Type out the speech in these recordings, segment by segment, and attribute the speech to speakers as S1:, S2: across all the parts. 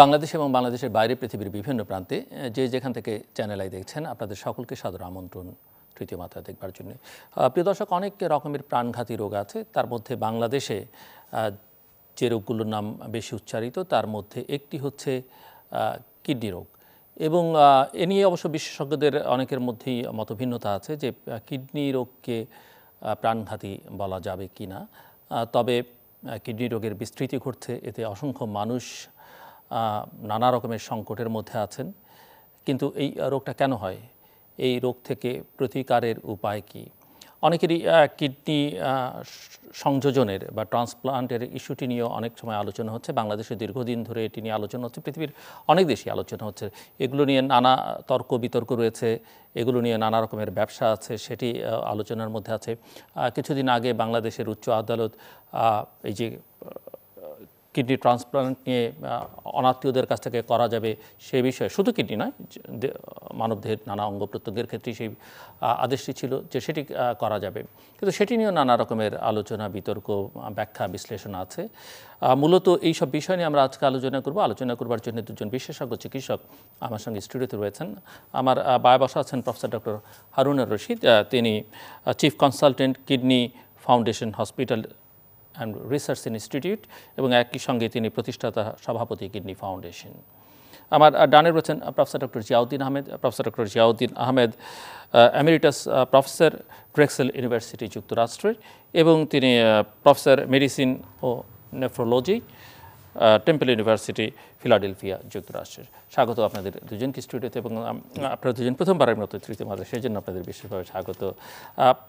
S1: বাংলাদেশ এবং বাংলাদেশের বাইরে পৃথিবীর বিভিন্ন প্রান্তে যে যেখান থেকে চ্যানেল আই দেখছেন আপনাদের সকলকে সাদর আমন্ত্রণ তৃতীয় মাত্রা দেখবার জন্য প্রিয় দর্শক অনেক রকমের প্রাণঘাতী রোগ আছে তার মধ্যে বাংলাদেশে যে রোগগুলোর নাম বেশি উচ্চারিত তার মধ্যে একটি হচ্ছে কিডনি রোগ এবং এ নিয়ে অবশ্য বিশেষজ্ঞদের অনেকের মধ্যেই মতভিন্নতা আছে যে কিডনি রোগকে প্রাণঘাতী বলা যাবে কি না তবে কিডনি রোগের বিস্তৃতি ঘটছে এতে অসংখ্য মানুষ নানা রকমের সংকটের মধ্যে আছেন কিন্তু এই রোগটা কেন হয় এই রোগ থেকে প্রতিকারের উপায় কি অনেকেরই কিডনি সংযোজনের বা ট্রান্সপ্লান্টের ইস্যুটি নিয়েও অনেক সময় আলোচনা হচ্ছে বাংলাদেশে দীর্ঘদিন ধরে এটি নিয়ে আলোচনা হচ্ছে পৃথিবীর অনেক দেশেই আলোচনা হচ্ছে এগুলো নিয়ে নানা তর্ক বিতর্ক রয়েছে এগুলো নিয়ে নানা রকমের ব্যবসা আছে সেটি আলোচনার মধ্যে আছে কিছুদিন আগে বাংলাদেশের উচ্চ আদালত এই যে কিডনি ট্রান্সপ্লান্ট নিয়ে অনাত্মীয়দের কাছ থেকে করা যাবে সেই বিষয়ে শুধু কিডনি নয় মানবদেহের নানা অঙ্গ প্রত্যঙ্গের ক্ষেত্রে সেই আদেশটি ছিল যে সেটি করা যাবে কিন্তু সেটি নিয়েও নানা রকমের আলোচনা বিতর্ক ব্যাখ্যা বিশ্লেষণ আছে মূলত এই সব বিষয় নিয়ে আমরা আজকে আলোচনা করব আলোচনা করবার জন্য দুজন বিশেষজ্ঞ চিকিৎসক আমার সঙ্গে স্টুডিওতে রয়েছেন আমার বায় বসা আছেন প্রফেসর ডক্টর হারুন রশিদ তিনি chief consultant kidney foundation hospital and research institute এবং একই সঙ্গে তিনি প্রতিষ্ঠাতা সভাপতি কিডনি ফাউন্ডেশন আমার ডানে রয়েছেন professor doctor Ziauddin Ahmed professor doctor Ziauddin Ahmed emeritus professor Drexel university যুক্তরাষ্ট্রের এবং তিনি প্রফেসর মেডিসিন ও নেফ্রোলজি টেম্পল ইউনিভার্সিটি ফিলাডেলফিয়া যুক্তরাষ্ট্রের স্বাগত আপনাদের দুজনকে স্টুডিওতে এবং আপনারা দুজন প্রথমবারের মতো তৃতীয় মাসে সেই জন্য আপনাদের বিশেষভাবে স্বাগত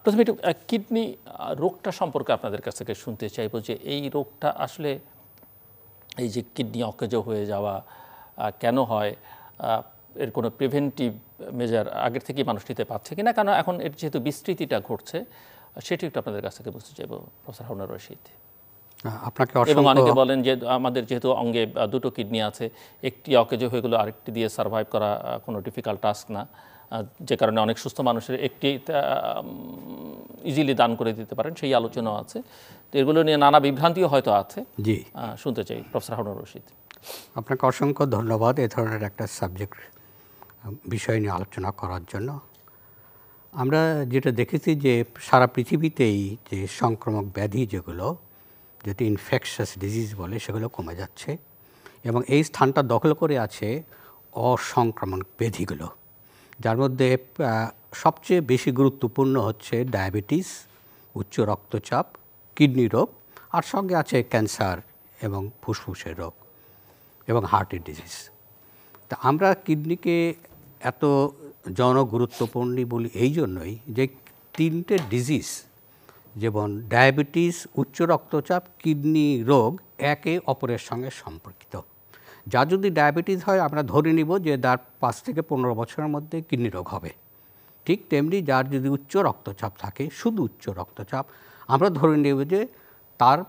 S1: প্রথমে একটু কিডনি রোগটা সম্পর্কে আপনাদের কাছ থেকে শুনতে চাইব যে এই রোগটা আসলে এই যে কিডনি অকেজ হয়ে যাওয়া কেন হয় এর কোনো প্রিভেন্টিভ মেজার আগের থেকেই মানুষ নিতে পারছে কিনা কেন এখন এর যেহেতু বিস্তৃতিটা ঘটছে সেটি একটু আপনাদের কাছ থেকে বুঝতে চাইব প্রফেসর হারুনা রশিদ
S2: আপনাকে এবং অনেকে
S1: বলেন যে আমাদের যেহেতু অঙ্গে দুটো কিডনি আছে একটি অকেজো হয়ে গেলো আরেকটি দিয়ে সার্ভাইভ করা কোনো ডিফিকাল্ট টাস্ক না যে কারণে অনেক সুস্থ মানুষের একটি ইজিলি দান করে দিতে পারেন সেই আলোচনা আছে তো এগুলো নিয়ে নানা বিভ্রান্তিও হয়তো আছে জি শুনতে চাই প্রফেসর হারুন রশিদ
S2: আপনাকে অসংখ্য ধন্যবাদ এ ধরনের একটা সাবজেক্ট বিষয় নিয়ে আলোচনা করার জন্য আমরা যেটা দেখেছি যে সারা পৃথিবীতেই যে সংক্রামক ব্যাধি যেগুলো যেটি ইনফেকশাস ডিজিজ বলে সেগুলো কমে যাচ্ছে এবং এই স্থানটা দখল করে আছে অসংক্রমণ ব্যাধিগুলো যার মধ্যে সবচেয়ে বেশি গুরুত্বপূর্ণ হচ্ছে ডায়াবেটিস উচ্চ রক্তচাপ কিডনি রোগ আর সঙ্গে আছে ক্যান্সার এবং ফুসফুসের রোগ এবং হার্টের ডিজিজ তা আমরা কিডনিকে এত জনগুরুত্বপূর্ণ বলি এই জন্যই যে তিনটে ডিজিজ যেমন ডায়াবেটিস উচ্চ রক্তচাপ কিডনি রোগ একে অপরের সঙ্গে সম্পর্কিত যা যদি ডায়াবেটিস হয় আমরা ধরে নিব যে তার পাঁচ থেকে পনেরো বছরের মধ্যে কিডনি রোগ হবে ঠিক তেমনি যার যদি উচ্চ রক্তচাপ থাকে শুধু উচ্চ রক্তচাপ আমরা ধরে নেব যে তার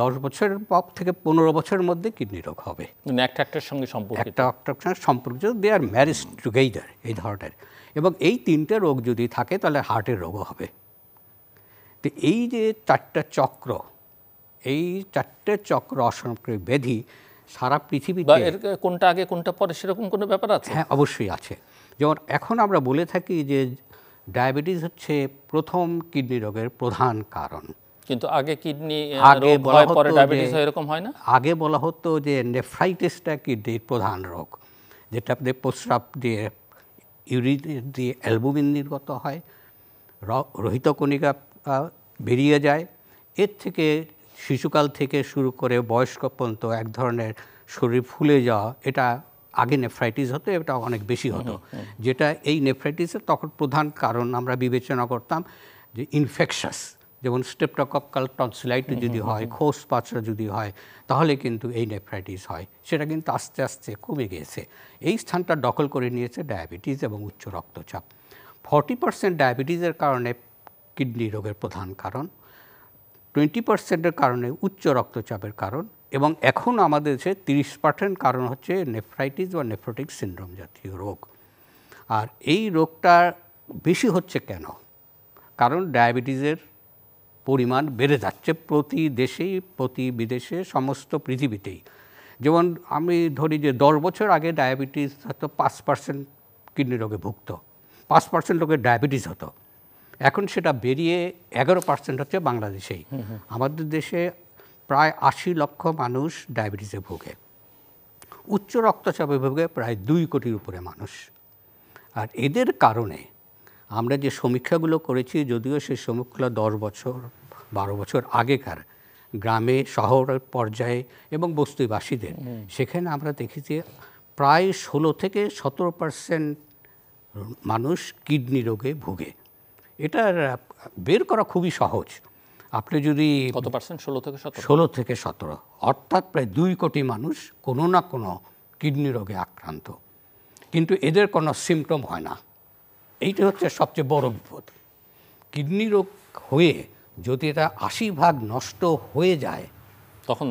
S2: দশ বছরের পর থেকে পনেরো বছরের মধ্যে কিডনি রোগ হবে একটা মানে একটার সঙ্গে সম্পর্কিত একটা সম্পর্কিত দে আর ম্যারেজ টুগেদার এই ধরনের এবং এই তিনটে রোগ যদি থাকে তাহলে হার্টের রোগও হবে তো এই যে চারটা চক্র এই চারটে চক্র অসংক্রিয় ব্যাধি সারা পৃথিবী কোনটা আগে কোনটা পরে সেরকম কোনো ব্যাপার আছে হ্যাঁ অবশ্যই আছে যেমন এখন আমরা বলে থাকি যে ডায়াবেটিস হচ্ছে প্রথম কিডনি রোগের প্রধান কারণ
S1: কিন্তু আগে কিডনি আগে বলা হতো ডায়াবেটিস এরকম হয় না
S2: আগে বলা হতো যে নেফ্রাইটিসটা কিডনির প্রধান রোগ যেটা আপনি প্রস্রাব দিয়ে ইউরিন দিয়ে অ্যালবুমিন নির্গত হয় রহিতকণিকা বেরিয়ে যায় এর থেকে শিশুকাল থেকে শুরু করে বয়স্ক পর্যন্ত এক ধরনের শরীর ফুলে যাওয়া এটা আগে নেফ্রাইটিস হতো এটা অনেক বেশি হতো যেটা এই নেফ্রাইটিসের তখন প্রধান কারণ আমরা বিবেচনা করতাম যে ইনফেকশাস যেমন স্টেপটোকক্কাল টনসিলাইট যদি হয় খোস পাচড়া যদি হয় তাহলে কিন্তু এই নেফ্রাইটিস হয় সেটা কিন্তু আস্তে আস্তে কমে গিয়েছে এই স্থানটা দখল করে নিয়েছে ডায়াবেটিস এবং উচ্চ রক্তচাপ ফর্টি পার্সেন্ট ডায়াবেটিসের কারণে কিডনি রোগের প্রধান কারণ টোয়েন্টি পার্সেন্টের কারণে উচ্চ রক্তচাপের কারণ এবং এখন আমাদের দেশে তিরিশ পার্সেন্ট কারণ হচ্ছে নেফ্রাইটিস বা নেফ্রোটিক সিন্ড্রোম জাতীয় রোগ আর এই রোগটা বেশি হচ্ছে কেন কারণ ডায়াবেটিসের পরিমাণ বেড়ে যাচ্ছে প্রতি দেশেই প্রতি বিদেশে সমস্ত পৃথিবীতেই যেমন আমি ধরি যে দশ বছর আগে ডায়াবেটিস হয়তো পাঁচ পার্সেন্ট কিডনি রোগে ভুগত পাঁচ পার্সেন্ট লোকের ডায়াবেটিস হতো এখন সেটা বেরিয়ে এগারো পার্সেন্ট হচ্ছে বাংলাদেশেই আমাদের দেশে প্রায় আশি লক্ষ মানুষ ডায়াবেটিসে ভোগে উচ্চ রক্তচাপে ভোগে প্রায় দুই কোটির উপরে মানুষ আর এদের কারণে আমরা যে সমীক্ষাগুলো করেছি যদিও সেই সমীক্ষাগুলো দশ বছর বারো বছর আগেকার গ্রামে শহর পর্যায়ে এবং বস্তিবাসীদের সেখানে আমরা দেখেছি প্রায় ষোলো থেকে সতেরো পার্সেন্ট মানুষ কিডনি রোগে ভোগে এটা বের করা খুবই সহজ আপনি যদি কত পার্সেন্ট ষোলো থেকে সতেরো ষোলো থেকে সতেরো অর্থাৎ প্রায় দুই কোটি মানুষ কোনো না কোনো কিডনি রোগে আক্রান্ত কিন্তু এদের কোনো সিমটম হয় না এইটা হচ্ছে সবচেয়ে বড় বিপদ কিডনি রোগ হয়ে যদি এটা আশি ভাগ নষ্ট হয়ে যায় তখন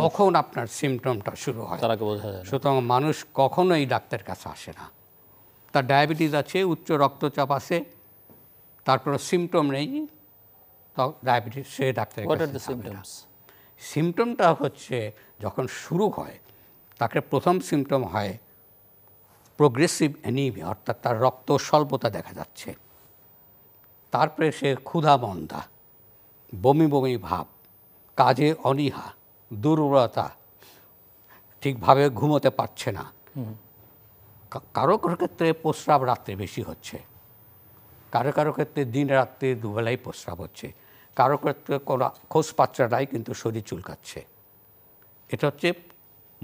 S2: তখন আপনার সিমটমটা শুরু হয় বোঝা যায় সুতরাং মানুষ কখনোই ডাক্তারের কাছে আসে না তার ডায়াবেটিস আছে উচ্চ রক্তচাপ আছে কোনো সিমটম নেই ডায়াবেটিস সে ডাক্তার সিমটমটা হচ্ছে যখন শুরু হয় তাকে প্রথম সিমটম হয় প্রোগ্রেসিভ অ্যানিমি অর্থাৎ তার রক্ত স্বল্পতা দেখা যাচ্ছে তারপরে সে ক্ষুধা মন্দা বমি বমি ভাব কাজে অনীহা দুর্বলতা ঠিকভাবে ঘুমোতে পারছে না কারো কারো ক্ষেত্রে প্রস্রাব রাত্রে বেশি হচ্ছে কারো কারো ক্ষেত্রে দিন রাত্রে দুবেলাই প্রস্রাব হচ্ছে কারো ক্ষেত্রে কোনো খোঁজ পাত্রা নাই কিন্তু শরীর চুলকাচ্ছে এটা হচ্ছে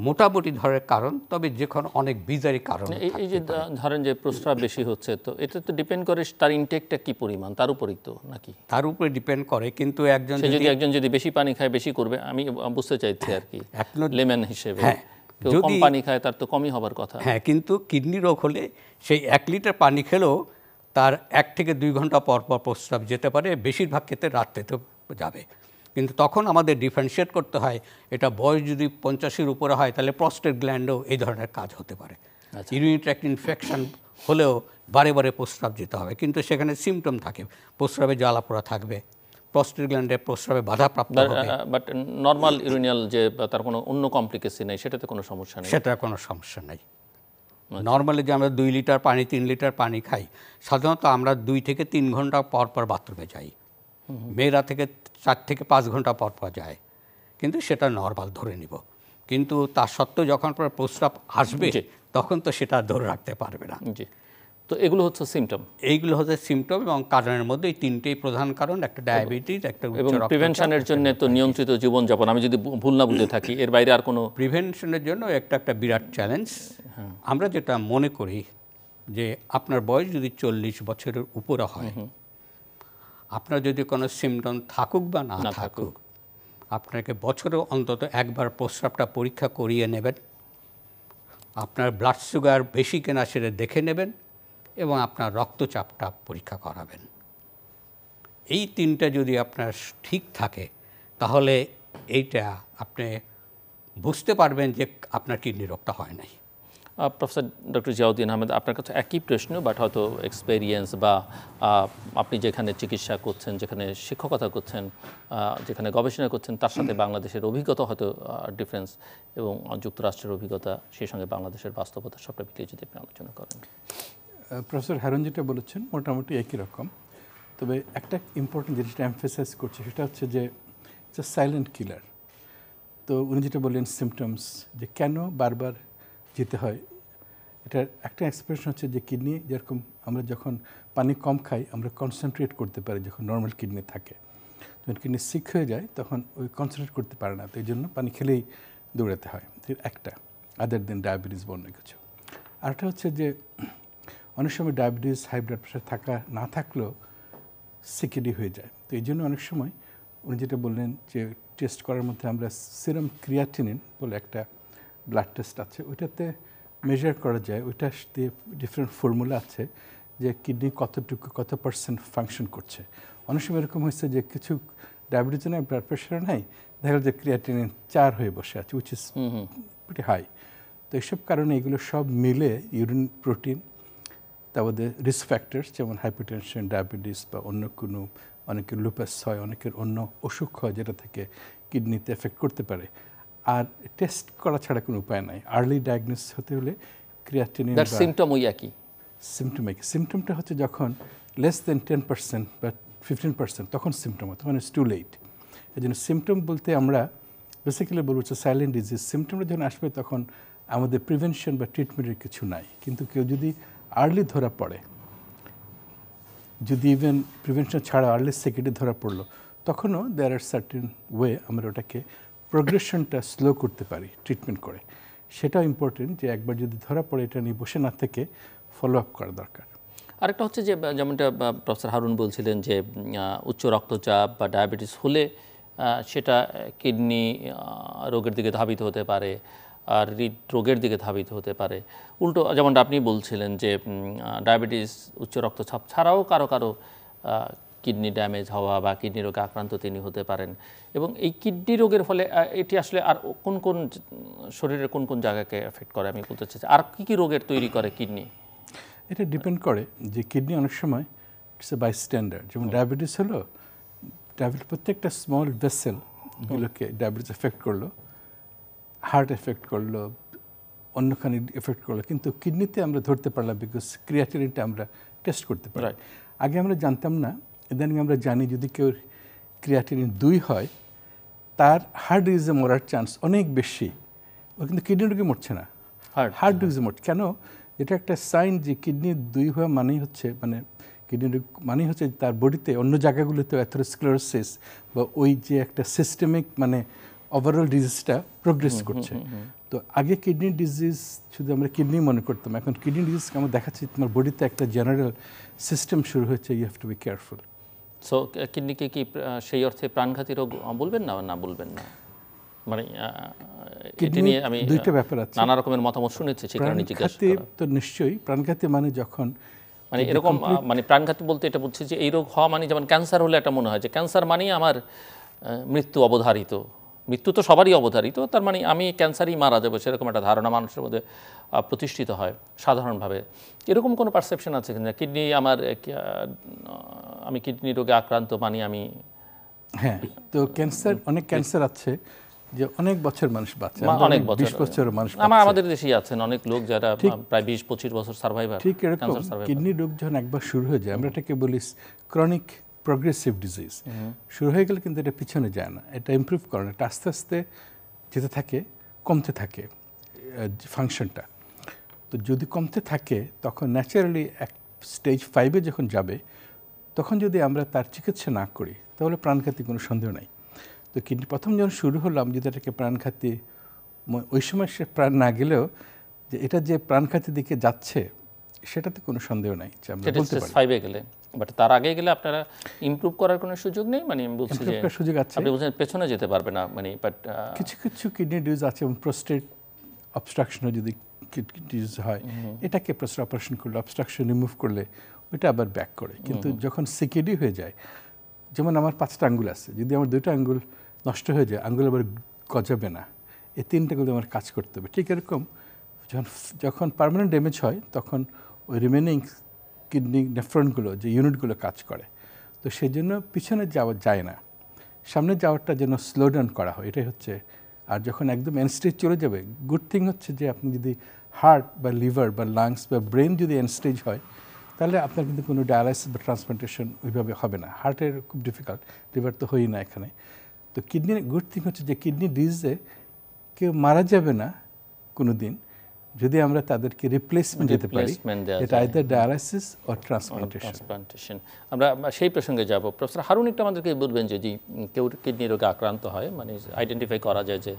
S2: মোটামুটি ধরার কারণ তবে যে কোনো অনেক বিজারি কারণ
S1: এই যে ধরেন যে প্রস্রাব বেশি হচ্ছে তো এটা তো ডিপেন্ড করে তার ইনটেকটা কি পরিমাণ তার উপরেই তো
S2: নাকি তার উপরে ডিপেন্ড করে কিন্তু একজন যদি
S1: একজন যদি বেশি পানি খায় বেশি করবে আমি বুঝতে চাইছি
S2: আর কি লেমেন হ্যাঁ, হিসেবে হ্যাঁ কম পানি
S1: খায় তার তো কমই হবার কথা হ্যাঁ
S2: কিন্তু কিডনি রোগ হলে সেই এক লিটার পানি খেলেও তার এক থেকে দুই ঘন্টা পর পর প্রস্রাব যেতে পারে বেশিরভাগ ক্ষেত্রে রাত্রেতেও যাবে কিন্তু তখন আমাদের ডিফারেন্সিয়েট করতে হয় এটা বয়স যদি পঞ্চাশের উপরে হয় তাহলে প্রস্টেট গ্ল্যান্ডও এই ধরনের কাজ হতে পারে ইউরিন আচ্ছা। ইনফেকশন হলেও বারে বারে প্রস্রাব যেতে হবে কিন্তু সেখানে সিমটম থাকে প্রস্রাবে জ্বালা পোড়া থাকবে প্রস্টেট গ্ল্যান্ডে প্রস্রাবে প্রাপ্ত হবে
S1: বাট নর্মাল ইউরিনিয়াল যে তার কোনো অন্য কমপ্লিকেসি নেই সেটাতে কোনো সমস্যা নেই সেটা
S2: কোনো সমস্যা নেই নর্মালি আচ্ছা। যে আমরা দুই লিটার পানি তিন লিটার পানি খাই সাধারণত আমরা দুই থেকে তিন ঘন্টা পর পর বাথরুমে যাই মেয়েরা থেকে চার থেকে পাঁচ ঘন্টা পর পর যায় কিন্তু সেটা নর্মাল ধরে নিব কিন্তু তার সত্ত্বেও যখন প্রস্রাব আসবে তখন তো সেটা ধরে রাখতে পারবে না তো এগুলো হচ্ছে সিমটম এইগুলো হচ্ছে সিমটম এবং কারণের মধ্যে এই তিনটেই প্রধান কারণ একটা ডায়াবেটিস একটা এবং প্রিভেনশনের
S1: জন্য তো নিয়ন্ত্রিত জীবনযাপন আমি যদি ভুল না বুঝে
S2: থাকি এর বাইরে আর কোনো প্রিভেনশনের জন্য একটা একটা বিরাট চ্যালেঞ্জ আমরা যেটা মনে করি যে আপনার বয়স যদি চল্লিশ বছরের উপরে হয় আপনার যদি কোনো সিমটম থাকুক বা না থাকুক আপনাকে বছরে অন্তত একবার প্রস্রাবটা পরীক্ষা করিয়ে নেবেন আপনার ব্লাড সুগার বেশি কেনা সেটা দেখে নেবেন এবং আপনার রক্তচাপটা পরীক্ষা করাবেন এই তিনটা যদি আপনার ঠিক থাকে তাহলে এইটা আপনি বুঝতে পারবেন যে আপনার কিডনি রোগটা হয় নাই প্রফেসর ডক্টর জিয়াউদ্দিন
S1: আহমেদ আপনার কাছে একই প্রশ্ন বাট হয়তো এক্সপেরিয়েন্স বা আপনি যেখানে চিকিৎসা করছেন যেখানে শিক্ষকতা করছেন যেখানে গবেষণা করছেন তার সাথে বাংলাদেশের অভিজ্ঞতা হয়তো ডিফারেন্স এবং যুক্তরাষ্ট্রের অভিজ্ঞতা সেই সঙ্গে বাংলাদেশের বাস্তবতা সবটা মিলিয়ে যদি আপনি আলোচনা করেন
S3: প্রফেসর হ্যারন যেটা বলেছেন মোটামুটি একই রকম তবে একটা ইম্পর্টেন্ট জিনিসটা এমফেসাইজ করছে সেটা হচ্ছে যে ইটস সাইলেন্ট কিলার তো উনি যেটা বললেন সিমটমস যে কেন বারবার যেতে হয় এটার একটা এক্সপ্রেশন হচ্ছে যে কিডনি যেরকম আমরা যখন পানি কম খাই আমরা কনসেন্ট্রেট করতে পারি যখন নর্মাল কিডনি থাকে যখন কিডনি সিক হয়ে যায় তখন ওই কনসেন্ট্রেট করতে পারে না তো এই জন্য পানি খেলেই দৌড়াতে হয় একটা আদার দেন ডায়াবেটিস বা অন্য কিছু আরেকটা হচ্ছে যে অনেক সময় ডায়াবেটিস হাই ব্লাড প্রেশার থাকা না থাকলেও সিকিডি হয়ে যায় তো এই জন্য অনেক সময় উনি যেটা বললেন যে টেস্ট করার মধ্যে আমরা সিরাম ক্রিয়াটিনিন বলে একটা ব্লাড টেস্ট আছে ওইটাতে মেজার করা যায় ওইটা দিয়ে ডিফারেন্ট ফর্মুলা আছে যে কিডনি কতটুকু কত পার্সেন্ট ফাংশন করছে অনেক সময় এরকম হয়েছে যে কিছু ডায়াবেটিস নাই ব্লাড প্রেশার নাই দেখা গেল যে ক্রিয়াটিনিন চার হয়ে বসে আছে উইচ ইজ হাই তো এইসব কারণে এগুলো সব মিলে ইউরিন প্রোটিন তাদের রিস্ক ফ্যাক্টরস যেমন হাইপারটেনশন ডায়াবেটিস বা অন্য কোনো অনেকের লুপাস হয় অনেকের অন্য অসুখ হয় যেটা থেকে কিডনিতে এফেক্ট করতে পারে আর টেস্ট করা ছাড়া কোনো উপায় নাই আর্লি ডায়াগনোস হতে হলে ক্রিয়াটিনিন সিমটম ওই একই সিমটম একই সিমটমটা হচ্ছে যখন লেস দেন টেন পার্সেন্ট বা ফিফটিন পার্সেন্ট তখন সিমটম হতো মানে ইটস টু লেট এই জন্য সিমটম বলতে আমরা বেসিক্যালি বলবো হচ্ছে সাইলেন্ট ডিজিজ সিমটমটা যখন আসবে তখন আমাদের প্রিভেনশন বা ট্রিটমেন্টের কিছু নাই কিন্তু কেউ যদি আর্লি ধরা পড়ে যদি ইভেন প্রিভেনশন ছাড়া আর্লি সেকেন্ডে ধরা পড়লো তখনও দেয়ার আর সার্টেন ওয়ে আমরা ওটাকে প্রোগ্রেশনটা স্লো করতে পারি ট্রিটমেন্ট করে সেটাও ইম্পর্টেন্ট যে একবার যদি ধরা পড়ে এটা নিয়ে বসে না থেকে ফলো আপ করা দরকার
S1: আরেকটা হচ্ছে যে যেমনটা প্রফেসর হারুন বলছিলেন যে উচ্চ রক্তচাপ বা ডায়াবেটিস হলে সেটা কিডনি রোগের দিকে ধাবিত হতে পারে আর হৃদরোগের দিকে ধাবিত হতে পারে উল্টো যেমনটা আপনি বলছিলেন যে ডায়াবেটিস উচ্চ রক্তচাপ ছাড়াও কারো কারো কিডনি ড্যামেজ হওয়া বা কিডনি রোগে আক্রান্ত তিনি হতে পারেন এবং এই কিডনি রোগের ফলে এটি আসলে আর কোন কোন শরীরের কোন কোন জায়গাকে এফেক্ট করে আমি বলতে চাইছি আর কী কী রোগের তৈরি করে কিডনি
S3: এটা ডিপেন্ড করে যে কিডনি অনেক সময় ইটস এ বাই স্ট্যান্ডার্ড যেমন ডায়াবেটিস হলো ডায়াবেটিস প্রত্যেকটা স্মল ভেসেলগুলোকে ডায়াবেটিস এফেক্ট করলো হার্ট এফেক্ট করলো অন্যখানে এফেক্ট করলো কিন্তু কিডনিতে আমরা ধরতে পারলাম বিকজ ক্রিয়াটিনিনটা আমরা টেস্ট করতে পারি আগে আমরা জানতাম না ইদানিং আমরা জানি যদি কেউ ক্রিয়াটিনিন দুই হয় তার হার্ট ডিজিজে মরার চান্স অনেক বেশি ও কিন্তু কিডনি রোগে মরছে না হার্ট ডিজিজে মরছে কেন এটা একটা সাইন যে কিডনি দুই হওয়া মানেই হচ্ছে মানে কিডনি রোগ মানেই হচ্ছে তার বডিতে অন্য জায়গাগুলোতে অ্যাথোরোস্ক্লোরোসিস বা ওই যে একটা সিস্টেমিক মানে ওভারঅল ডিজিজটা প্রোগ্রেস করছে তো আগে কিডনি ডিজিজ শুধু আমরা কিডনি মনে করতাম এখন কিডনি ডিজিজ আমরা দেখাচ্ছি তোমার বডিতে একটা জেনারেল সিস্টেম শুরু হয়েছে you have to be careful
S1: so কিডনিকে কি সেই অর্থে প্রাণঘাতী রোগ বলবেন না না বলবেন না মানে নিয়ে আমি দুইটা ব্যাপার নানা রকমের মতামত শুনেছি
S3: তো নিশ্চয়ই প্রাণঘাতী মানে যখন
S1: মানে এরকম মানে প্রাণঘাতী বলতে এটা যে এই রোগ হওয়া মানে যেমন ক্যান্সার হলে এটা মনে হয় যে ক্যান্সার মানেই আমার মৃত্যু অবধারিত মৃত্যু তো সবারই অবধারিত তার মানে আমি ক্যান্সারই মারা যাবো সেরকম একটা ধারণা মানুষের মধ্যে প্রতিষ্ঠিত হয় সাধারণভাবে এরকম কোনো পারসেপশন আছে কিনা কিডনি আমার আমি কিডনি রোগে আক্রান্ত মানে আমি
S3: হ্যাঁ তো ক্যান্সার অনেক ক্যান্সার আছে যে অনেক বছর মানুষ বাঁচে অনেক বিশ বছর মানুষ আমার
S1: আমাদের দেশেই আছেন অনেক লোক যারা প্রায় বিশ পঁচিশ বছর সার্ভাইভার ঠিক এরকম কিডনি
S3: রোগ যখন একবার শুরু হয়ে যায় আমরা এটাকে বলি ক্রনিক প্রগ্রেসিভ ডিজিজ mm-hmm. শুরু হয়ে গেলে কিন্তু এটা পিছনে যায় না এটা ইম্প্রুভ করে না এটা আস্তে আস্তে যেতে থাকে কমতে থাকে ফাংশনটা তো যদি কমতে থাকে তখন ন্যাচারালি এক স্টেজ ফাইভে যখন যাবে তখন যদি আমরা তার চিকিৎসা না করি তাহলে প্রাণঘাতী কোনো সন্দেহ নাই তো কিন্তু প্রথম যখন শুরু হলাম যদি এটাকে প্রাণঘাতী ওই সময় সে প্রাণ না গেলেও যে এটা যে প্রাণঘাতী দিকে যাচ্ছে সেটাতে কোনো সন্দেহ নাই আমরা বলতে
S1: পারি গেলে বাট তার আগে গেলে আপনারা ইমপ্রুভ করার কোনো সুযোগ নেই মানে বলছি যে সুযোগ আছে আপনি বলছেন পেছনে যেতে পারবে না মানে বাট কিছু
S3: কিছু কিডনি ডিজিজ আছে এবং প্রোস্টেট অবস্ট্রাকশনও যদি কিডনি ডিজিজ হয় এটাকে প্রোস্টেট অপারেশন করলে অবস্ট্রাকশন রিমুভ করলে ওইটা আবার ব্যাক করে কিন্তু যখন সিকিডি হয়ে যায় যেমন আমার পাঁচটা আঙ্গুল আছে যদি আমার দুইটা আঙ্গুল নষ্ট হয়ে যায় আঙ্গুল আবার গজাবে না এই তিনটা কিন্তু আমার কাজ করতে হবে ঠিক এরকম যখন যখন পারমানেন্ট ড্যামেজ হয় তখন ওই রিমেনিং কিডনি নেফ্রনগুলো যে ইউনিটগুলো কাজ করে তো সেই জন্য পিছনে যাওয়া যায় না সামনে যাওয়ারটা যেন স্লো করা হয় এটাই হচ্ছে আর যখন একদম এনস্টেজ চলে যাবে গুড থিং হচ্ছে যে আপনি যদি হার্ট বা লিভার বা লাংস বা ব্রেন যদি এনস্টেজ হয় তাহলে আপনার কিন্তু কোনো ডায়ালাইসিস বা ট্রান্সপ্লান্টেশন ওইভাবে হবে না হার্টের খুব ডিফিকাল্ট লিভার তো হয়ই না এখানে তো কিডনির গুড থিং হচ্ছে যে কিডনি ডিজিজে কেউ মারা যাবে না কোনো দিন যদি আমরা তাদেরকে রিপ্লেসমেন্ট দিতে পারি এটা either dialysis or transplantation
S1: transplantation আমরা সেই প্রসঙ্গে যাব প্রফেসর হারুন একটু আমাদেরকে বলবেন যদি কেউ কিডনি রোগে আক্রান্ত হয় মানে আইডেন্টিফাই করা যায় যে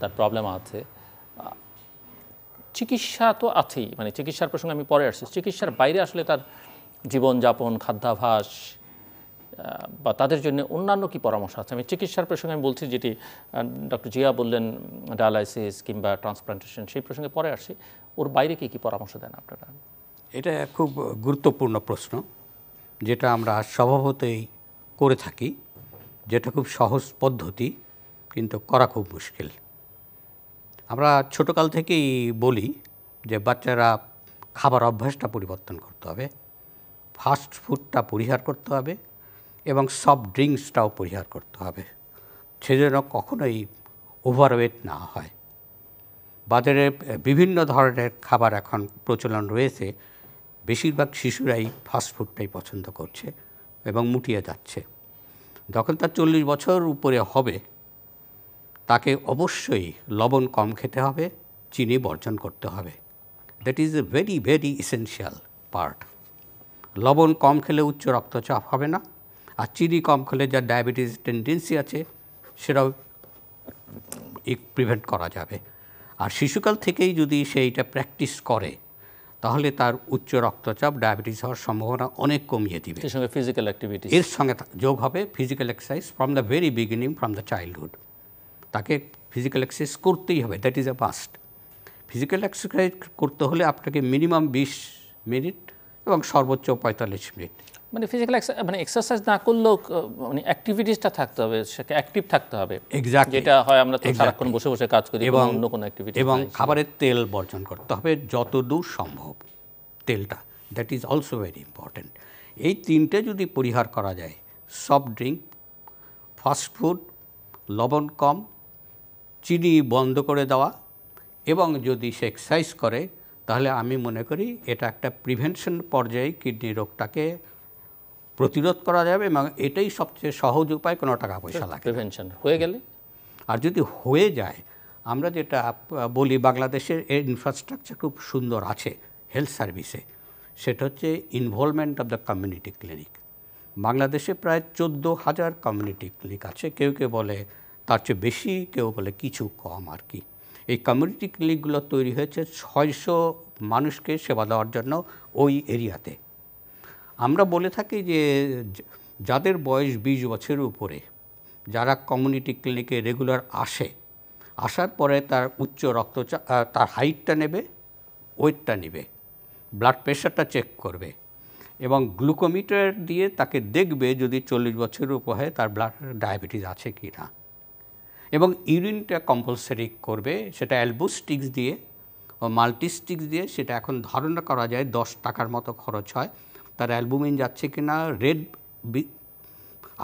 S1: তার প্রবলেম আছে চিকিৎসা তো আছেই মানে চিকিৎসার প্রসঙ্গে আমি পরে আসছি চিকিৎসার বাইরে আসলে তার জীবনযাপন খাদ্যাভাস বা তাদের জন্য অন্যান্য কি পরামর্শ আছে আমি চিকিৎসার প্রসঙ্গে আমি বলছি যেটি ডক্টর জিয়া বললেন ডায়ালাইসিস কিংবা ট্রান্সপ্লান্টেশন সেই প্রসঙ্গে পরে আসি ওর বাইরে কি কি পরামর্শ দেন আপনারা
S2: এটা খুব গুরুত্বপূর্ণ প্রশ্ন যেটা আমরা স্বভাবতই করে থাকি যেটা খুব সহজ পদ্ধতি কিন্তু করা খুব মুশকিল আমরা ছোটোকাল থেকেই বলি যে বাচ্চারা খাবার অভ্যাসটা পরিবর্তন করতে হবে ফাস্ট ফুডটা পরিহার করতে হবে এবং সফট ড্রিঙ্কসটাও পরিহার করতে হবে সেজন্য কখনোই ওভারওয়েট না হয় বাজারে বিভিন্ন ধরনের খাবার এখন প্রচলন রয়েছে বেশিরভাগ শিশুরাই ফাস্টফুডটাই পছন্দ করছে এবং মুটিয়ে যাচ্ছে যখন তার চল্লিশ বছর উপরে হবে তাকে অবশ্যই লবণ কম খেতে হবে চিনি বর্জন করতে হবে that is a very very essential part লবণ কম খেলে উচ্চ রক্তচাপ হবে না আর চিনি কম খেলে যার ডায়াবেটিস টেন্ডেন্সি আছে সেটাও প্রিভেন্ট করা যাবে আর শিশুকাল থেকেই যদি সে এইটা প্র্যাকটিস করে তাহলে তার উচ্চ রক্তচাপ ডায়াবেটিস হওয়ার সম্ভাবনা অনেক কমিয়ে দিবে এর সঙ্গে ফিজিক্যাল অ্যাক্টিভিটি এর সঙ্গে যোগ হবে physical exercise from the very beginning from the childhood তাকে ফিজিক্যাল এক্সারসাইজ করতেই হবে that is a must physical exercise করতে হলে আপনাকে মিনিমাম বিশ মিনিট এবং সর্বোচ্চ পঁয়তাল্লিশ মিনিট
S1: মানে ফিজিক্যাল মানে এক্সারসাইজ না করলেও মানে অ্যাক্টিভিটিসটা থাকতে হবে সেটা অ্যাক্টিভ থাকতে হবে এক্স্যাক্ট যেটা হয় আমরা তো সারাক্ষণ বসে বসে কাজ করি এবং অন্য কোনো অ্যাক্টিভিটি এবং খাবারের
S2: তেল বর্জন করতে হবে যতদূর সম্ভব তেলটা that is also very important এই তিনটে যদি পরিহার করা যায় সফট ড্রিঙ্ক ফাস্টফুড লবণ কম চিনি বন্ধ করে দেওয়া এবং যদি সে এক্সারসাইজ করে তাহলে আমি মনে করি এটা একটা প্রিভেনশন পর্যায়ে কিডনি রোগটাকে প্রতিরোধ করা যাবে এবং এটাই সবচেয়ে সহজ উপায় কোনো টাকা পয়সা লাগে প্রিভেনশন হয়ে গেলে আর যদি হয়ে যায় আমরা যেটা বলি বাংলাদেশের এর ইনফ্রাস্ট্রাকচার খুব সুন্দর আছে হেলথ সার্ভিসে সেটা হচ্ছে involvement of the community clinic বাংলাদেশে প্রায় চোদ্দো হাজার কমিউনিটি ক্লিনিক আছে কেউ কেউ বলে তার চেয়ে বেশি কেউ বলে কিছু কম আর কি এই কমিউনিটি ক্লিনিকগুলো তৈরি হয়েছে ছয়শো মানুষকে সেবা দেওয়ার জন্য ওই এরিয়াতে আমরা বলে থাকি যে যাদের বয়স বিশ বছরের উপরে যারা কমিউনিটি ক্লিনিকে রেগুলার আসে আসার পরে তার উচ্চ রক্তচাপ তার হাইটটা নেবে ওয়েটটা নেবে ব্লাড প্রেশারটা চেক করবে এবং গ্লুকোমিটার দিয়ে তাকে দেখবে যদি চল্লিশ বছরের উপর হয় তার ব্লাড ডায়াবেটিস আছে কি না এবং ইউরিনটা কম্পালসারি করবে সেটা অ্যালবোস্টিক্স দিয়ে ও মাল্টিস্টিক্স দিয়ে সেটা এখন ধারণা করা যায় দশ টাকার মতো খরচ হয় তার অ্যালবুমিন যাচ্ছে কি না রেড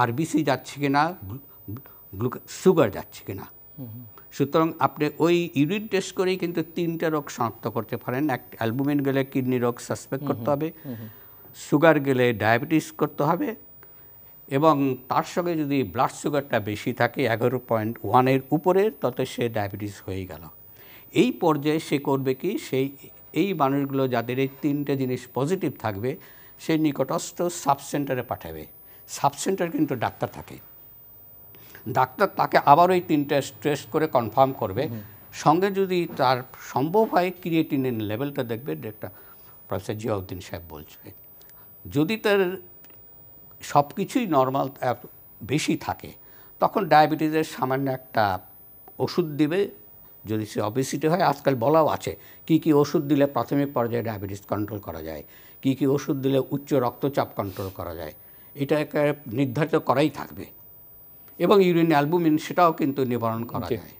S2: আরবিসি যাচ্ছে কি না সুগার যাচ্ছে কি না সুতরাং আপনি ওই ইউরিন টেস্ট করেই কিন্তু তিনটা রোগ শনাক্ত করতে পারেন এক অ্যালবুমিন গেলে কিডনি রোগ সাসপেক্ট করতে হবে সুগার গেলে ডায়াবেটিস করতে হবে এবং তার সঙ্গে যদি ব্লাড সুগারটা বেশি থাকে এগারো পয়েন্ট ওয়ানের উপরে তত সে ডায়াবেটিস হয়ে গেল এই পর্যায়ে সে করবে কি সেই এই মানুষগুলো যাদের এই তিনটে জিনিস পজিটিভ থাকবে সেই নিকটস্থ সাবসেন্টারে পাঠাবে সাবসেন্টার কিন্তু ডাক্তার থাকে ডাক্তার তাকে আবার ওই তিনটা টেস্ট করে কনফার্ম করবে সঙ্গে যদি তার সম্ভব হয় ক্রিয়েটিনের লেভেলটা দেখবে একটা প্রফেসর জিয়াউদ্দিন সাহেব বলছে যদি তার সব কিছুই নর্মাল বেশি থাকে তখন ডায়াবেটিসের সামান্য একটা ওষুধ দিবে যদি সে অবেসিটি হয় আজকাল বলাও আছে কি কি ওষুধ দিলে প্রাথমিক পর্যায়ে ডায়াবেটিস কন্ট্রোল করা যায় কি কি ওষুধ দিলে উচ্চ রক্তচাপ কন্ট্রোল করা যায় এটা নির্ধারিত করাই থাকবে এবং ইউরিন অ্যালবুমিন সেটাও কিন্তু নিবারণ করা যায়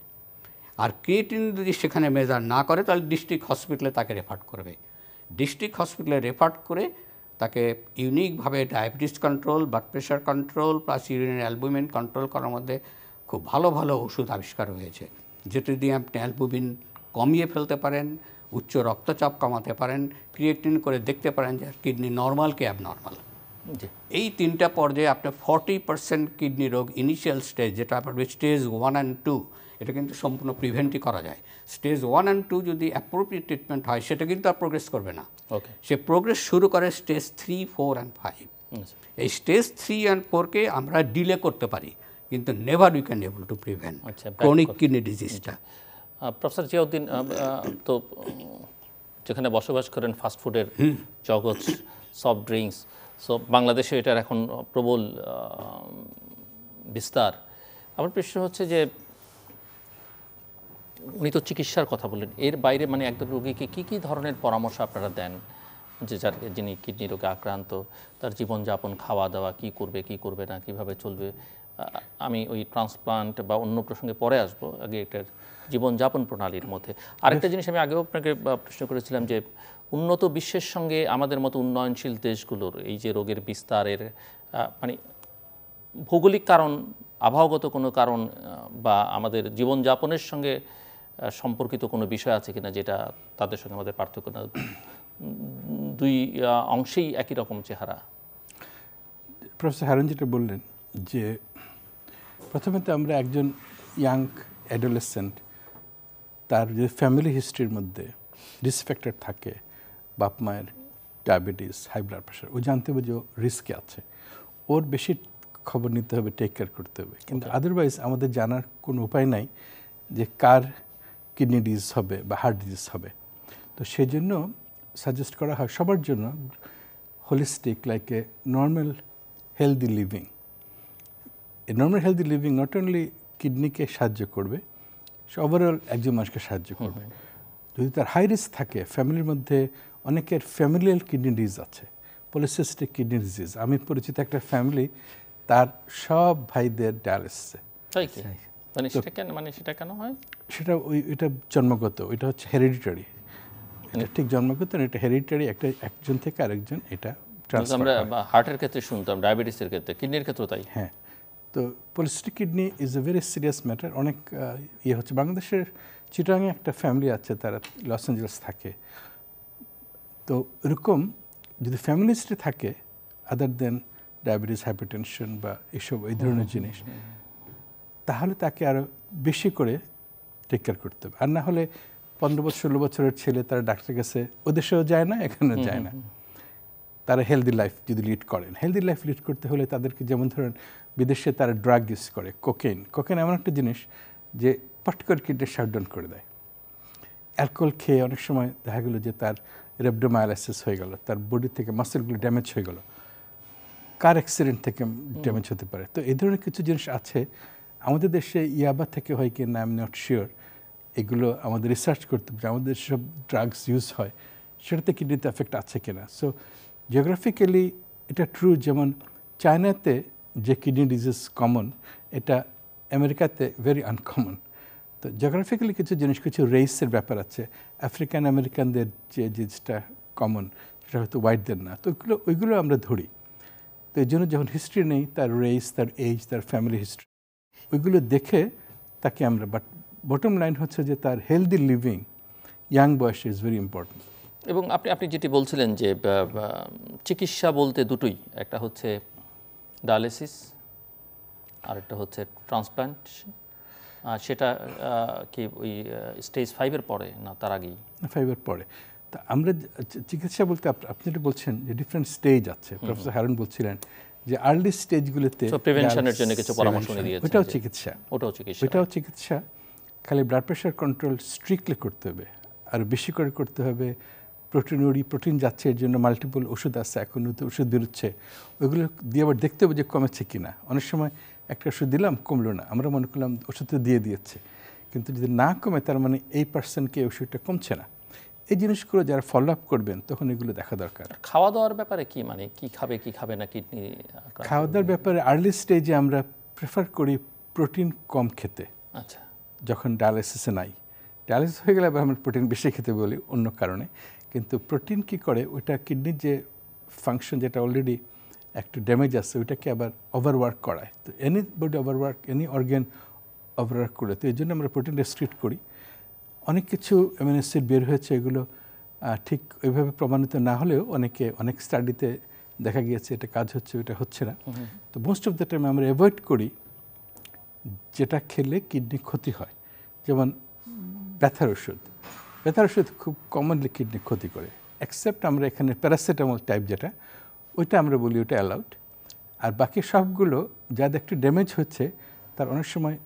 S2: আর ক্রিয়েটিন যদি সেখানে মেজার না করে তাহলে ডিস্ট্রিক্ট হসপিটালে তাকে রেফার করবে ডিস্ট্রিক্ট হসপিটালে রেফার করে তাকে ইউনিকভাবে diabetes control blood pressure control plus urine albumin control করার মধ্যে খুব ভালো ভালো ওষুধ আবিষ্কার হয়েছে যেটা দিয়ে আপনি অ্যালবুমিন কমিয়ে ফেলতে পারেন উচ্চ রক্তচাপ কমাতে পারেন ক্রিয়েটিন করে দেখতে পারেন যে কিডনি নর্মাল কি অ্যাবনর্মাল এই তিনটা পর্যায়ে আপনার ফর্টি পার্সেন্ট কিডনি রোগ ইনিশিয়াল স্টেজ যেটা আপনার স্টেজ ওয়ান অ্যান্ড টু এটা কিন্তু সম্পূর্ণ প্রিভেন্টই করা যায় স্টেজ ওয়ান অ্যান্ড টু যদি অ্যাপ্রোপ্রিয়েট ট্রিটমেন্ট হয় সেটা কিন্তু আর প্রোগ্রেস করবে না ওকে সে প্রোগ্রেস শুরু করে stage three four and five এই স্টেজ থ্রি অ্যান্ড ফোরকে আমরা ডিলে করতে পারি কিন্তু never we can able to prevent chronic kidney ডিজিজটা
S1: প্রফেসর জিয়াউদ্দিন তো যেখানে বসবাস করেন ফাস্টফুডের জগৎ সফট ড্রিঙ্কস সো বাংলাদেশে এটার এখন প্রবল বিস্তার আমার প্রশ্ন হচ্ছে যে উনি তো চিকিৎসার কথা বললেন এর বাইরে মানে একদম রোগীকে কী কী ধরনের পরামর্শ আপনারা দেন যে যার যিনি কিডনি রোগে আক্রান্ত তার জীবনযাপন খাওয়া দাওয়া কি করবে কি করবে না কিভাবে চলবে আমি ওই ট্রান্সপ্লান্ট বা অন্য প্রসঙ্গে পরে আসবো আগে এটার জীবনযাপন প্রণালীর মধ্যে আরেকটা জিনিস আমি আগেও আপনাকে প্রশ্ন করেছিলাম যে উন্নত বিশ্বের সঙ্গে আমাদের মতো উন্নয়নশীল দেশগুলোর এই যে রোগের বিস্তারের মানে ভৌগোলিক কারণ আবহাওয়াগত কোনো কারণ বা আমাদের জীবনযাপনের সঙ্গে সম্পর্কিত কোনো বিষয় আছে কিনা যেটা তাদের সঙ্গে আমাদের পার্থক্য না দুই অংশেই একই রকম চেহারা
S3: প্রফেসর হ্যারন যেটা বললেন যে প্রথমে তো আমরা একজন ইয়াং অ্যাডোলেসেন্ট তার যে ফ্যামিলি হিস্ট্রির মধ্যে রিস্ক থাকে বাপ মায়ের ডায়াবেটিস হাই ব্লাড প্রেশার ও জানতে হবে যে রিস্কে আছে ওর বেশি খবর নিতে হবে টেক কেয়ার করতে হবে কিন্তু আদারওয়াইজ আমাদের জানার কোনো উপায় নাই যে কার কিডনি ডিজিজ হবে বা হার্ট ডিজিজ হবে তো সেজন্য সাজেস্ট করা হয় সবার জন্য holistic like a normal healthy living এই normal healthy living not only কিডনিকে সাহায্য করবে সে ওভারঅল একজন মানুষকে সাহায্য করবে যদি তার হাই রিস্ক থাকে ফ্যামিলির মধ্যে অনেকের ফ্যামিলিয়াল কিডনি ডিজিজ আছে পলিসিস্টিক কিডনি ডিজিজ আমি পরিচিত একটা ফ্যামিলি তার সব ভাইদের ডায়ালিসিসে
S1: মানে সেটা কেন মানে সেটা কেন হয়
S3: সেটা ওই এটা জন্মগত এটা হচ্ছে হেরিডিটারি এটা মানে ঠিক জন্মগত এটা হেরিডিটারি একটা একজন থেকে আরেকজন এটা আমরা
S1: হার্টের ক্ষেত্রে শুনতাম ডায়াবেটিসের ক্ষেত্রে কিডনির ক্ষেত্রেও তাই হ্যাঁ
S3: তো polycystic kidney is a very serious matter অনেক ইয়ে হচ্ছে বাংলাদেশের চিটাঙে একটা ফ্যামিলি আছে তারা লস অ্যাঞ্জেলেস থাকে তো এরকম যদি ফ্যামিলি হিস্ট্রি থাকে আদার দেন ডায়াবেটিস হাইপারটেনশন বা এসব এই ধরনের জিনিস তাহলে তাকে আরও বেশি করে টেক কেয়ার করতে হবে আর না হলে পনেরো বছর ষোলো বছরের ছেলে তারা ডাক্তারের কাছে ওদেশেও যায় না এখানেও যায় না তারা হেলদি লাইফ যদি লিড করেন হেলদি লাইফ লিড করতে হলে তাদেরকে যেমন ধরেন বিদেশে তারা ড্রাগ ইউজ করে কোকেন কোকেন এমন একটা জিনিস যে পট করে কিডনি শাটডাউন করে দেয় অ্যালকোহল খেয়ে অনেক সময় দেখা গেলো যে তার রেবডোমায়ালাইসিস হয়ে গেল তার বডি থেকে মাসেলগুলো ড্যামেজ হয়ে গেল কার অ্যাক্সিডেন্ট থেকে ড্যামেজ হতে পারে তো এই ধরনের কিছু জিনিস আছে আমাদের দেশে ইয়াবা থেকে হয় কি না আই এম নট শিওর এগুলো আমাদের রিসার্চ করতে হবে আমাদের সব ড্রাগস ইউজ হয় সেটাতে কিডনিতে এফেক্ট আছে কিনা সো জিওগ্রাফিক্যালি এটা ট্রু যেমন চায়নাতে যে কিডনি ডিজিজ কমন এটা আমেরিকাতে ভেরি আনকমন তো জিওগ্রাফিক্যালি কিছু জিনিস কিছু রেসের ব্যাপার আছে আফ্রিকান আমেরিকানদের যে জিনিসটা কমন সেটা হয়তো হোয়াইটদের না তো ওইগুলো ওইগুলো আমরা ধরি তো এই জন্য যখন হিস্ট্রি নেই তার রেস তার এজ তার ফ্যামিলি হিস্ট্রি ওইগুলো দেখে তাকে আমরা বাট বটম লাইন হচ্ছে যে তার হেলদি লিভিং ইয়াং বয়স ইজ ভেরি ইম্পর্টেন্ট
S1: এবং আপনি আপনি যেটি বলছিলেন যে চিকিৎসা বলতে দুটোই একটা হচ্ছে ডায়ালিসিস আরেকটা হচ্ছে ট্রান্সপ্লান্ট সেটা কি ওই স্টেজ ফাইভের পরে না তার আগেই
S3: ফাইভের পরে তা আমরা চিকিৎসা বলতে আপনি যেটা বলছেন যে ডিফারেন্ট স্টেজ আছে প্রফেসর হারুন বলছিলেন যে আর্লি স্টেজগুলোতে প্রিভেনশনের জন্য কিছু পরামর্শ দিয়েছে ওটাও চিকিৎসা ওটাও চিকিৎসা ওটাও চিকিৎসা খালি ব্লাড প্রেশার কন্ট্রোল স্ট্রিক্টলি করতে হবে আর বেশি করে করতে হবে ওরি প্রোটিন যাচ্ছে এর জন্য মাল্টিপল ওষুধ আসছে এখন নতুন ওষুধ বেরোচ্ছে ওইগুলো দিয়ে আবার দেখতে হবে যে কমেছে কি না অনেক সময় একটা ওষুধ দিলাম কমলো না আমরা মনে করলাম ওষুধ দিয়ে দিয়েছে কিন্তু যদি না কমে তার মানে এই পার্সেন্টকে ওষুধটা কমছে না এই জিনিসগুলো যারা ফলো আপ করবেন তখন এগুলো দেখা
S1: দরকার খাওয়া দাওয়ার ব্যাপারে কি মানে কি খাবে কি খাবে না কিডনি
S3: খাওয়া দাওয়ার ব্যাপারে আর্লি স্টেজে আমরা প্রেফার করি প্রোটিন কম খেতে আচ্ছা যখন ডায়ালিসিসে নাই ডায়ালিসিস হয়ে গেলে আবার আমরা প্রোটিন বেশি খেতে বলি অন্য কারণে কিন্তু প্রোটিন কি করে ওইটা কিডনির যে ফাংশন যেটা অলরেডি একটু ড্যামেজ আছে ওইটাকে আবার ওভারওয়ার্ক করায় তো any body overwork any organ overwork করে তো এই জন্য আমরা প্রোটিন রেস্ট্রিক্ট করি অনেক কিছু অ্যামিনোসিড বের হয়েছে এগুলো ঠিক ওইভাবে প্রমাণিত না হলেও অনেকে অনেক স্টাডিতে দেখা গিয়েছে এটা কাজ হচ্ছে ওইটা হচ্ছে না তো মোস্ট অফ দ্য টাইম আমরা অ্যাভয়েড করি যেটা খেলে কিডনি ক্ষতি হয় যেমন ব্যথার ওষুধ ব্যথার ওষুধ খুব কমনলি কিডনি ক্ষতি করে অ্যাকসেপ্ট আমরা এখানে প্যারাসিটামল টাইপ যেটা ওইটা আমরা বলি ওটা অ্যালাউড আর বাকি সবগুলো যাদের একটু ড্যামেজ হচ্ছে তার অনেক সময়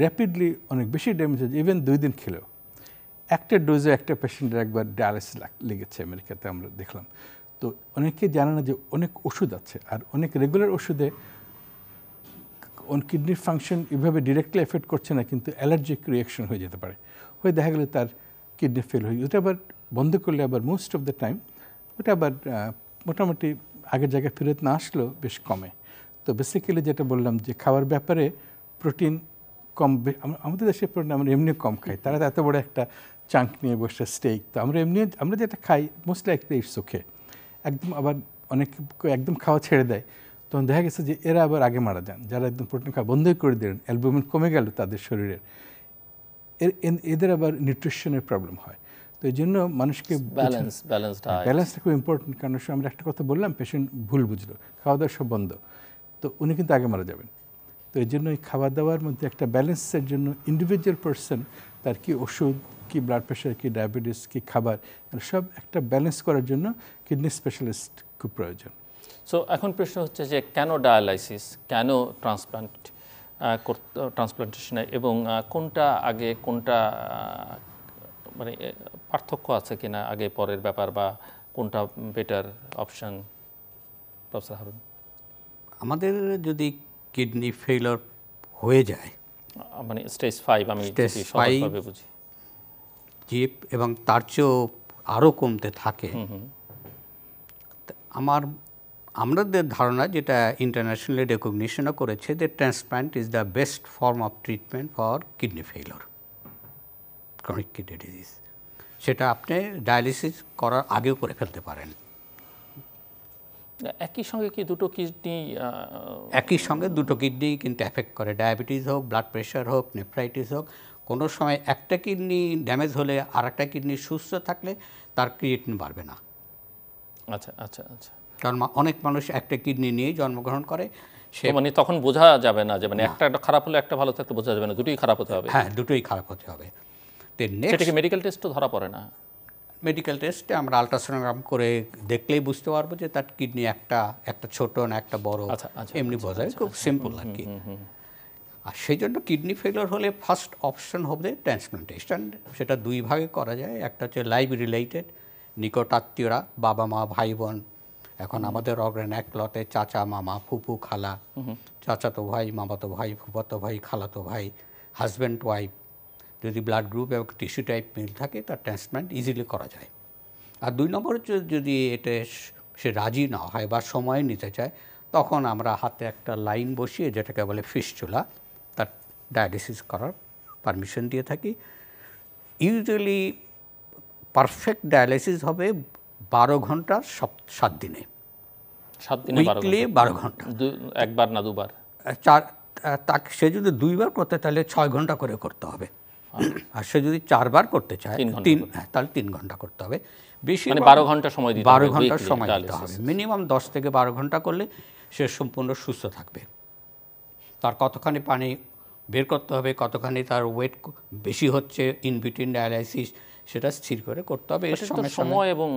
S3: র্যাপিডলি অনেক বেশি ড্যামেজ হচ্ছে ইভেন দুই দিন খেলেও একটা ডোজে একটা পেশেন্টের একবার ডায়ালিসিস লেগেছে আমেরিকাতে আমরা দেখলাম তো অনেকে জানে না যে অনেক ওষুধ আছে আর অনেক রেগুলার ওষুধে অন কিডনির ফাংশন এভাবে ডিরেক্টলি এফেক্ট করছে না কিন্তু অ্যালার্জিক রিয়াকশন হয়ে যেতে পারে হয়ে দেখা গেলে তার কিডনি ফেল হয়ে ওটা আবার বন্ধ করলে আবার মোস্ট অফ দ্য টাইম ওটা আবার মোটামুটি আগের জায়গায় ফেরত না আসলেও বেশ কমে তো বেসিক্যালি যেটা বললাম যে খাওয়ার ব্যাপারে প্রোটিন কম আমাদের দেশে প্রোটিন আমরা এমনি কম খাই তারা তো এত বড় একটা চাঙ্ক নিয়ে বসে স্টেক তো আমরা এমনি আমরা যেটা খাই মোস্ট লাইকলি ইটস ওকে একদম আবার অনেক একদম খাওয়া ছেড়ে দেয় তখন দেখা গেছে যে এরা আবার আগে মারা যান যারা একদম প্রোটিন খাওয়া বন্ধই করে দিলেন অ্যালবুমিন কমে গেল তাদের শরীরের এদের আবার নিউট্রিশনের প্রবলেম হয় তো এই জন্য মানুষকে ব্যালেন্স ব্যালেন্স ব্যালেন্সটা খুব ইম্পর্টেন্ট কারণ আমরা একটা কথা বললাম পেশেন্ট ভুল বুঝলো খাওয়া দাওয়া সব বন্ধ তো উনি কিন্তু আগে মারা যাবেন তো এই জন্য এই খাওয়া দাওয়ার মধ্যে একটা ব্যালেন্সের জন্য ইন্ডিভিজুয়াল পার্সন তার কি ওষুধ কি ব্লাড প্রেশার কি ডায়াবেটিস কি খাবার সব একটা ব্যালেন্স করার জন্য কিডনি স্পেশালিস্ট খুব প্রয়োজন
S1: সো এখন প্রশ্ন হচ্ছে যে কেন ডায়ালাইসিস কেন ট্রান্সপ্লান্ট ট্রান্সপ্লান্টেশনে এবং কোনটা আগে কোনটা মানে পার্থক্য আছে কিনা আগে পরের ব্যাপার বা কোনটা বেটার অপশান প্রফেসর হারুন
S2: আমাদের যদি কিডনি ফেইলার হয়ে যায় মানে স্টেজ ফাইভ আমি বুঝি জিপ এবং তার চেয়েও আরও কমতে থাকে আমার আমাদের ধারণা যেটা ইন্টারন্যাশনালি রেকগনিশনও করেছে যে transplant is the best form of treatment for kidney failure chronic kidney disease সেটা আপনি ডায়ালিসিস করার আগেও করে ফেলতে পারেন
S1: একই সঙ্গে কি দুটো কিডনি
S2: একই সঙ্গে দুটো কিডনি কিন্তু এফেক্ট করে ডায়াবেটিস হোক ব্লাড প্রেশার হোক নেফ্রাইটিস হোক কোনো সময় একটা কিডনি ড্যামেজ হলে আর একটা কিডনি সুস্থ থাকলে তার ক্রিয়েটিন বাড়বে না আচ্ছা আচ্ছা আচ্ছা কারণ অনেক মানুষ একটা কিডনি নিয়ে জন্মগ্রহণ করে সে মানে তখন বোঝা
S1: যাবে না যে মানে একটা একটা খারাপ হলে একটা ভালো থাকলে বোঝা যাবে না দুটোই খারাপ হতে হবে হ্যাঁ দুটোই খারাপ হতে হবে সেটাকে মেডিকেল টেস্টও ধরা পড়ে না
S2: মেডিকেল টেস্টে আমরা আলট্রাসোনোগ্রাম করে দেখলেই বুঝতে পারবো যে তার কিডনি একটা একটা ছোট না একটা বড় আচ্ছা, আচ্ছা, আচ্ছা, এমনি বোঝা যায় খুব সিম্পল আর কি আর সেই জন্য কিডনি ফেলিওর হলে ফার্স্ট অপশন হবে ট্রান্সপ্লান্টেশন সেটা দুই ভাগে করা যায় একটা হচ্ছে লাইভ রিলেটেড নিকট আত্মীয়রা বাবা মা ভাই বোন এখন আমাদের অগ্রেন এক লতে চাচা মামা ফুপু খালা চাচাতো ভাই মামাতো ভাই ফুপাতো ভাই খালাতো ভাই হাজব্যান্ড ওয়াইফ যদি ব্লাড গ্রুপ এবং টিস্যু টাইপ মিল থাকে তার ট্রান্সপ্ল্যান্ট ইজিলি করা যায় আর দুই নম্বর যদি এটা সে রাজি না হয় বা সময় নিতে চায় তখন আমরা হাতে একটা লাইন বসিয়ে যেটাকে বলে ফিস চুলা তার ডায়ালিসিস করার পারমিশন দিয়ে থাকি ইউজুয়ালি পারফেক্ট ডায়ালিসিস হবে বারো ঘন্টা সাত দিনে সাত দিনে উইকলি বারো ঘন্টা
S1: একবার না দুবার
S2: চার তাকে সে যদি দুইবার করতে তাহলে ছয় ঘন্টা করে করতে হবে আচ্ছা। আর সে যদি চারবার করতে চায় তিন হ্যাঁ, তাহলে তিন ঘন্টা করতে হবে বেশি মানে বারো ঘন্টা সময় বারো ঘন্টার সময় দিতে হবে মিনিমাম দশ থেকে বারো ঘন্টা করলে সে সম্পূর্ণ সুস্থ থাকবে তার কতখানি পানি বের করতে হবে কতখানি তার ওয়েট বেশি হচ্ছে ইনবিটুইন ডায়ালাইসিস সেটা স্থির করে করতে হবে সময়
S1: এবং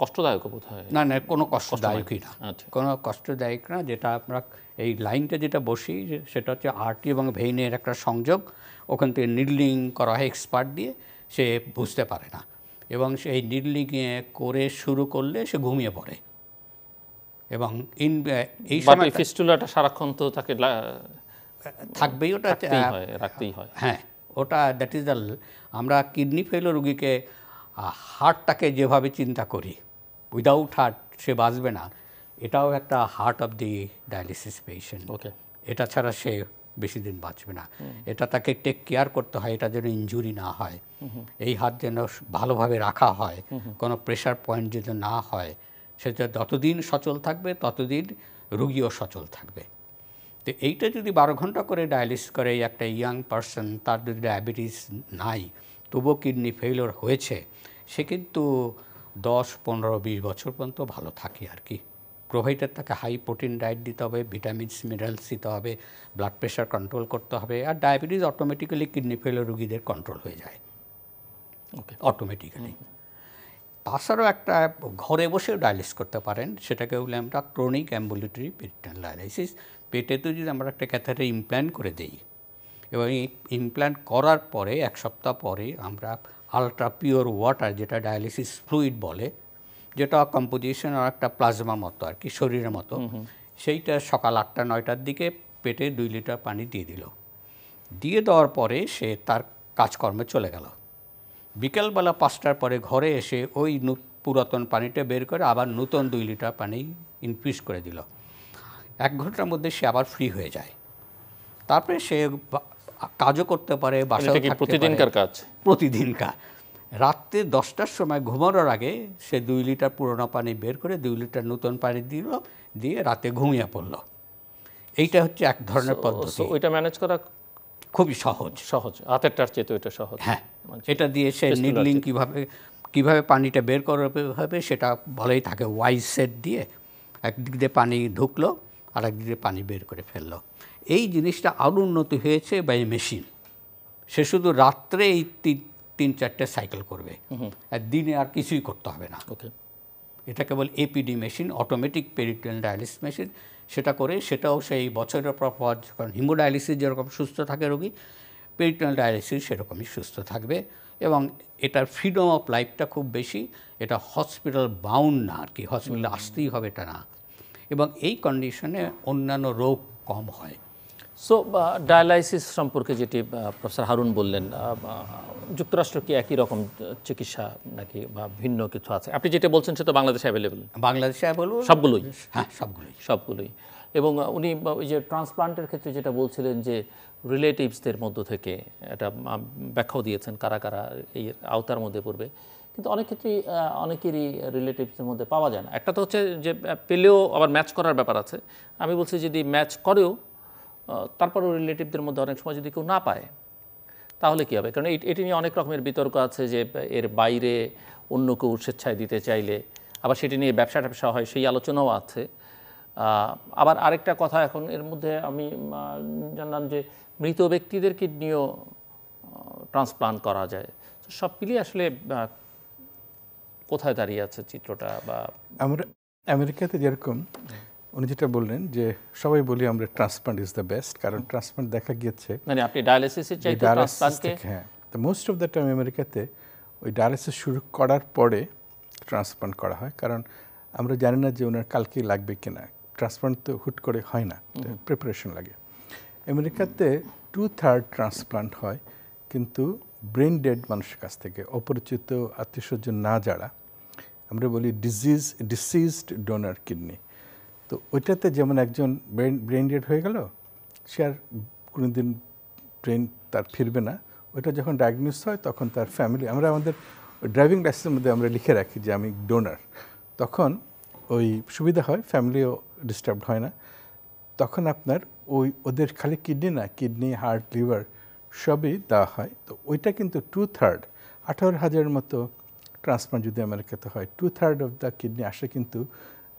S1: কষ্টদায়ক বোধ হয় না না
S2: কোনো কষ্টদায়কই না আচ্ছা। কোনো কষ্টদায়ক না যেটা আমরা এই লাইনটা যেটা বসি সেটা হচ্ছে আরটি এবং ভেইনের একটা সংযোগ ওখান থেকে নিডলিং করা হয় এক্সপার্ট দিয়ে সে বুঝতে পারে না এবং সেই নিডলিং করে শুরু করলে সে ঘুমিয়ে পড়ে এবং ইন এই সময়
S1: ফিস্টুলাটা সারাক্ষণ তো তাকে
S2: থাকবেই ওটা রাখতেই হয় হ্যাঁ ওটা দ্যাট ইজ দ্য আমরা কিডনি ফেলো রুগীকে হার্টটাকে যেভাবে চিন্তা করি উইদাউট হার্ট সে বাঁচবে না এটাও একটা heart of the dialysis patient ওকে এটা ছাড়া সে বেশি দিন বাঁচবে না এটা তাকে টেক কেয়ার করতে হয় এটা যেন ইঞ্জুরি না হয় এই হাত যেন ভালোভাবে রাখা হয় কোনো প্রেশার পয়েন্ট যেন না হয় সেটা যতদিন সচল থাকবে ততদিন রুগীও সচল থাকবে তো এইটা যদি বারো ঘন্টা করে ডায়ালিস করে একটা ইয়াং পার্সন তার যদি ডায়াবেটিস নাই তবুও কিডনি ফেইলর হয়েছে সে কিন্তু দশ পনেরো বিশ বছর পর্যন্ত ভালো থাকে আর কি প্রোভাইডার তাকে হাই প্রোটিন ডায়েট দিতে হবে ভিটামিনস মিনারেলস দিতে হবে ব্লাড প্রেশার কন্ট্রোল করতে হবে আর ডায়াবেটিস অটোমেটিক্যালি কিডনি ফেলের রুগীদের কন্ট্রোল হয়ে যায় ওকে অটোমেটিক্যালি তাছাড়াও একটা ঘরে বসেও ডায়ালিস করতে পারেন সেটাকে বলে আমরা ক্রনিক অ্যাম্বুলেটরি পেরিটাল ডায়ালাইসিস পেটে তো যদি আমরা একটা ক্যাথারে ইমপ্ল্যান্ট করে দিই এবং এই ইমপ্ল্যান্ট করার পরে এক সপ্তাহ পরে আমরা আলট্রা পিওর ওয়াটার যেটা ডায়ালিসিস ফ্লুইড বলে যেটা কম্পোজিশন আর একটা প্লাজমা মতো আর কি শরীরের মতো সেইটা সকাল আটটা নয়টার দিকে পেটে দুই লিটার পানি দিয়ে দিল দিয়ে দেওয়ার পরে সে তার কাজকর্মে চলে গেল বিকেলবেলা পাঁচটার পরে ঘরে এসে ওই পুরাতন পানিটা বের করে আবার নতুন দুই লিটার পানি ইনফিউজ করে দিল এক ঘন্টার মধ্যে সে আবার ফ্রি হয়ে যায় তারপরে সে কাজও করতে পারে বাসা প্রতিদিনকার কাজ প্রতিদিনকার রাত্রে দশটার সময় ঘুমানোর আগে সে দুই লিটার পুরোনো পানি বের করে দুই লিটার নতুন পানি দিল দিয়ে রাতে ঘুমিয়ে পড়লো এইটা হচ্ছে এক ধরনের পদ্ধতি ওইটা ম্যানেজ করা খুবই সহজ সহজ টার চেয়ে তো এটা সহজ হ্যাঁ মানে এটা দিয়ে সে নিডলিং কীভাবে কীভাবে পানিটা বের করবে হবে সেটা বলেই থাকে ওয়াই সেট দিয়ে একদিক দিয়ে পানি ঢুকলো আর একদিক দিয়ে পানি বের করে ফেললো এই জিনিসটা আরও উন্নতি হয়েছে বাই মেশিন সে শুধু রাত্রে এই তিন তিন চারটে সাইকেল করবে আর দিনে আর কিছুই করতে হবে না এটা কেবল APD machine automatic peritoneal dialysis machine সেটা করে সেটাও সেই বছরের পর পর যখন হিমোডায়ালিসিস যেরকম সুস্থ থাকে রোগী পেরিটেন ডায়ালিসিস সেরকমই সুস্থ থাকবে এবং এটার ফ্রিডম অফ লাইফটা খুব বেশি এটা হসপিটাল বাউন্ড না আর কি হসপিটালে আসতেই হবে এটা না এবং এই কন্ডিশনে অন্যান্য রোগ কম হয় সো ডায়ালাইসিস uh, সম্পর্কে যেটি uh, প্রফেসর হারুন বললেন uh, যুক্তরাষ্ট্র
S1: কি একই রকম চিকিৎসা নাকি বা ভিন্ন কিছু আছে আপনি যেটা বলছেন সেটা বাংলাদেশে অ্যাভেলেবেল বাংলাদেশে অ্যাভেলেবল সবগুলোই হ্যাঁ সবগুলোই সবগুলোই এবং উনি ওই যে ট্রান্সপ্লান্টের ক্ষেত্রে যেটা বলছিলেন যে রিলেটিভসদের মধ্য থেকে একটা ব্যাখ্যাও দিয়েছেন কারা কারা এই আওতার মধ্যে পড়বে কিন্তু অনেক ক্ষেত্রেই অনেকেরই রিলেটিভসের মধ্যে পাওয়া যায় না একটা তো হচ্ছে যে পেলেও আবার ম্যাচ করার ব্যাপার আছে আমি বলছি যদি ম্যাচ করেও তারপরও রিলেটিভদের মধ্যে অনেক সময় যদি কেউ না পায় তাহলে কী হবে কারণ এটি নিয়ে অনেক রকমের বিতর্ক আছে যে এর বাইরে অন্য কেউ স্বেচ্ছায় দিতে চাইলে আবার সেটি নিয়ে ব্যবসা ট্যাবসা হয় সেই আলোচনাও আছে আবার আরেকটা কথা এখন এর মধ্যে আমি জানলাম যে মৃত ব্যক্তিদের কিডনিও ট্রান্সপ্লান্ট করা যায় সব মিলিয়ে আসলে কোথায় দাঁড়িয়ে আছে চিত্রটা বা
S3: আমেরিকাতে যেরকম উনি যেটা বললেন যে সবাই বলি আমরা ট্রান্সপ্লান্ট ইজ দ্য বেস্ট কারণ ট্রান্সপ্লান্ট দেখা গিয়েছে মানে আপনি ডায়ালিসিসের চাইতে ট্রান্সপ্লান্টকে হ্যাঁ তো মোস্ট অফ দ্য টাইম আমেরিকাতে ওই ডায়ালিসিস শুরু করার পরে ট্রান্সপ্লান্ট করা হয় কারণ আমরা জানি না যে ওনার কালকেই লাগবে কি না ট্রান্সপ্লান্ট তো হুট করে হয় না প্রিপারেশন লাগে আমেরিকাতে টু থার্ড ট্রান্সপ্লান্ট হয় কিন্তু ব্রেন ডেড মানুষের কাছ থেকে অপরিচিত আত্মীয়স্বজন না যারা আমরা বলি ডিজিজ ডিসিজড ডোনার কিডনি তো ওইটাতে যেমন একজন ব্রেন ব্রেন ডেড হয়ে গেল সে আর কোনো দিন ব্রেন তার ফিরবে না ওইটা যখন ডায়াগনোস হয় তখন তার ফ্যামিলি আমরা আমাদের ড্রাইভিং লাইসেন্সের মধ্যে আমরা লিখে রাখি যে আমি ডোনার তখন ওই সুবিধা হয় ফ্যামিলিও ডিস্টার্ব হয় না তখন আপনার ওই ওদের খালি কিডনি না কিডনি হার্ট লিভার সবই দেওয়া হয় তো ওইটা কিন্তু টু থার্ড আঠারো হাজারের মতো ট্রান্সপ্লান্ট যদি আমেরিকাতে হয় two third of the kidney আসে কিন্তু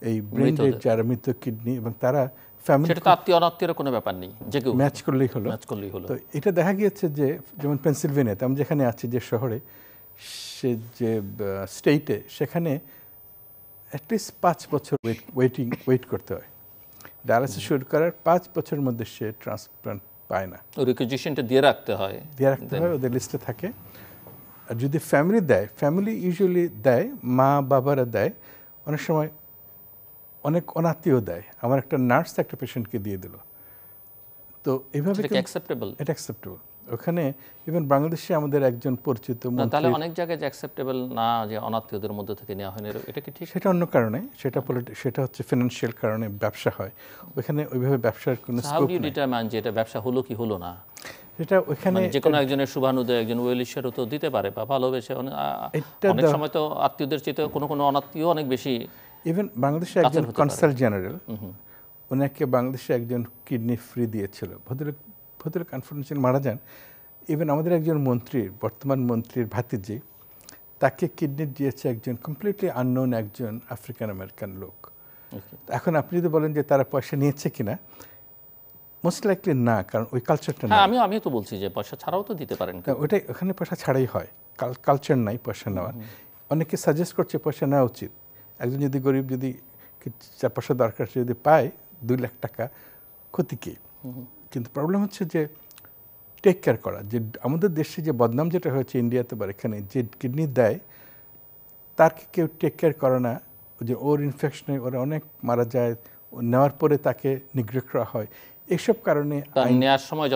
S3: এই ব্রেন ডেড যারা মৃত কিডনি এবং তারা ফ্যামিলি সেটা
S1: আত্মীয় অনাত্মীয়ের কোনো ব্যাপার নেই যে কেউ ম্যাচ করলেই হলো ম্যাচ করলেই হলো তো
S3: এটা দেখা গিয়েছে যে যেমন পেনসিলভেনিয়াতে আমি যেখানে আছি যে শহরে সে যে স্টেটে সেখানে অ্যাটলিস্ট পাঁচ বছর ওয়েট ওয়েটিং ওয়েট করতে হয় ডায়ালিসিস শুরু করার পাঁচ বছরের মধ্যে সে
S1: ট্রান্সপ্লান্ট পায় না রিকোজিশনটা দিয়ে রাখতে হয় দিয়ে রাখতে
S3: হয় ওদের লিস্টে থাকে আর যদি ফ্যামিলি দেয় ফ্যামিলি ইউজুয়ালি দেয় মা বাবারা দেয় অনেক সময় অনেক অনাত্মীয় দেয় আমার একটা নার্স একটা পেশেন্টকে দিয়ে দিল তো এভাবে অ্যাকসেপ্টেবল এটা অ্যাকসেপ্টেবল ওখানে ইভেন বাংলাদেশে আমাদের একজন পরিচিত তাহলে অনেক
S1: জায়গায় যে অ্যাকসেপ্টেবল না যে অনাত্মীয়দের মধ্যে থেকে নেওয়া হয়নি এটা কি ঠিক
S3: সেটা অন্য কারণে সেটা সেটা হচ্ছে ফিনান্সিয়াল কারণে ব্যবসা হয় ওইখানে ওইভাবে ব্যবসার কোনো স্কোপ নেই
S1: ডিটারমাইন যে এটা ব্যবসা হলো কি হলো না
S3: এটা ওইখানে যে কোনো
S1: একজনের শুভানুদয় একজন ওয়েলিশেরও তো দিতে পারে বা ভালোবেসে অনেক সময় তো আত্মীয়দের চেয়ে কোনো কোনো অনাত্মীয় অনেক বেশি ইভেন
S3: বাংলাদেশে একজন কনসাল জেনারেল ওনাকে বাংলাদেশে একজন কিডনি ফ্রি দিয়েছিল ভদ্রলোক ভদ্রলোক আনফর্চুনেটলি মারা যান ইভেন আমাদের একজন মন্ত্রী বর্তমান মন্ত্রীর ভাতিজি তাকে কিডনি দিয়েছে একজন কমপ্লিটলি আননোন একজন আফ্রিকান আমেরিকান লোক এখন আপনি যদি বলেন যে তারা পয়সা নিয়েছে কিনা মোস্ট লাইকলি না কারণ ওই কালচারটা হ্যাঁ, না
S1: আমি আমি তো বলছি যে পয়সা ছাড়াও তো দিতে পারেন
S3: ওটাই ওখানে পয়সা ছাড়াই হয় কালচার নাই পয়সা নেওয়ার অনেকে সাজেস্ট করছে পয়সা নেওয়া উচিত একজন যদি গরিব যদি চার পাঁচশো দরকার যদি পায় দুই লাখ টাকা ক্ষতি কি কিন্তু প্রবলেম হচ্ছে যে টেক কেয়ার করা যে আমাদের দেশে যে বদনাম যেটা হয়েছে ইন্ডিয়াতে বা এখানে যে কিডনি দেয় তার কেউ টেক কেয়ার করে না যে ওর ইনফেকশনে ওরা অনেক মারা যায় নেওয়ার পরে তাকে নিগ্রহ করা হয় এসব কারণে
S1: নেওয়ার সময়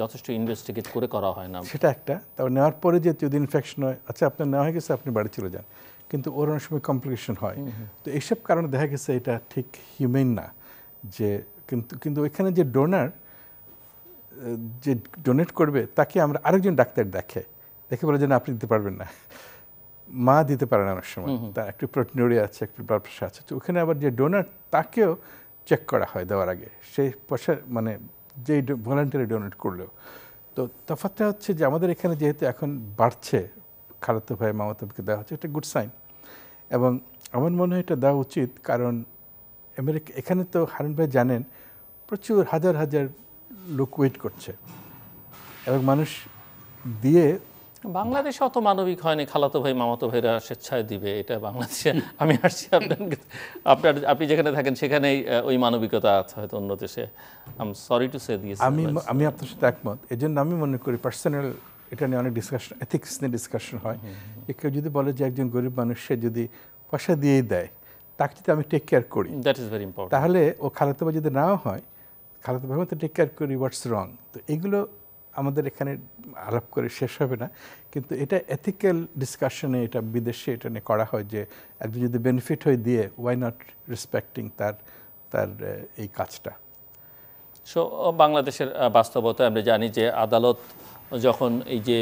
S1: যথেষ্ট ইনভেস্টিগেট করে করা হয় না সেটা
S3: একটা তারপর নেওয়ার পরে যে যদি ইনফেকশন হয় আচ্ছা আপনার নেওয়া হয়ে গেছে আপনি বাড়ি চলে যান কিন্তু ওর অনেক সময় কমপ্লিকেশন হয় তো এইসব কারণে দেখা গেছে এটা ঠিক হিউমেন না যে কিন্তু কিন্তু ওইখানে যে ডোনার যে ডোনেট করবে তাকে আমরা আরেকজন ডাক্তার দেখে দেখে বলে যে না আপনি দিতে পারবেন না মা দিতে পারে না অনেক সময় তার একটি প্রোটিনোরি আছে একটি ব্লাড প্রেশার আছে তো ওখানে আবার যে ডোনার তাকেও চেক করা হয় দেওয়ার আগে সেই পয়সা মানে যেই ভলান্টিয়ারি ডোনেট করলেও তো তফাতটা হচ্ছে যে আমাদের এখানে যেহেতু এখন বাড়ছে খারাপ ভাই মামাতকে দেওয়া হচ্ছে একটা গুড সাইন এবং আমার মনে হয় এটা দেওয়া উচিত কারণ আমেরিকা এখানে তো হারুন ভাই জানেন প্রচুর হাজার হাজার লোক ওয়েট করছে এবং মানুষ দিয়ে
S1: বাংলাদেশে অত মানবিক হয়নি খালাতো ভাই মামাতো ভাইরা স্বেচ্ছায় দিবে এটা বাংলাদেশে আমি আসছি আপনার আপনার আপনি যেখানে থাকেন সেখানেই ওই মানবিকতা আছে হয়তো অন্য দেশে আম সরি টু সে দিয়েছি আমি
S3: আমি আপনার সাথে একমত এজন্য আমি মনে করি পার্সোনাল এটা নিয়ে অনেক ডিসকাশন এথিক্স নিয়ে ডিসকাশন হয় কেউ যদি বলে যে একজন গরিব মানুষ সে যদি পয়সা দিয়েই দেয় তাকে যদি আমি টেক কেয়ার করি
S1: দ্যাট ইজ ভেরি ইম্পর্টেন্ট
S3: তাহলে ও খালাতবা যদি নাও হয় খালাতবা তো টেক কেয়ার করি হোয়াটস রং তো এগুলো আমাদের এখানে আলাপ করে শেষ হবে না কিন্তু এটা এথিক্যাল ডিসকাশনে এটা বিদেশে এটা নিয়ে করা হয় যে একজন যদি বেনিফিট হয়ে দিয়ে ওয়াই নট রেসপেক্টিং তার তার এই কাজটা
S1: সো বাংলাদেশের বাস্তবতা আমরা জানি যে আদালত যখন এই যে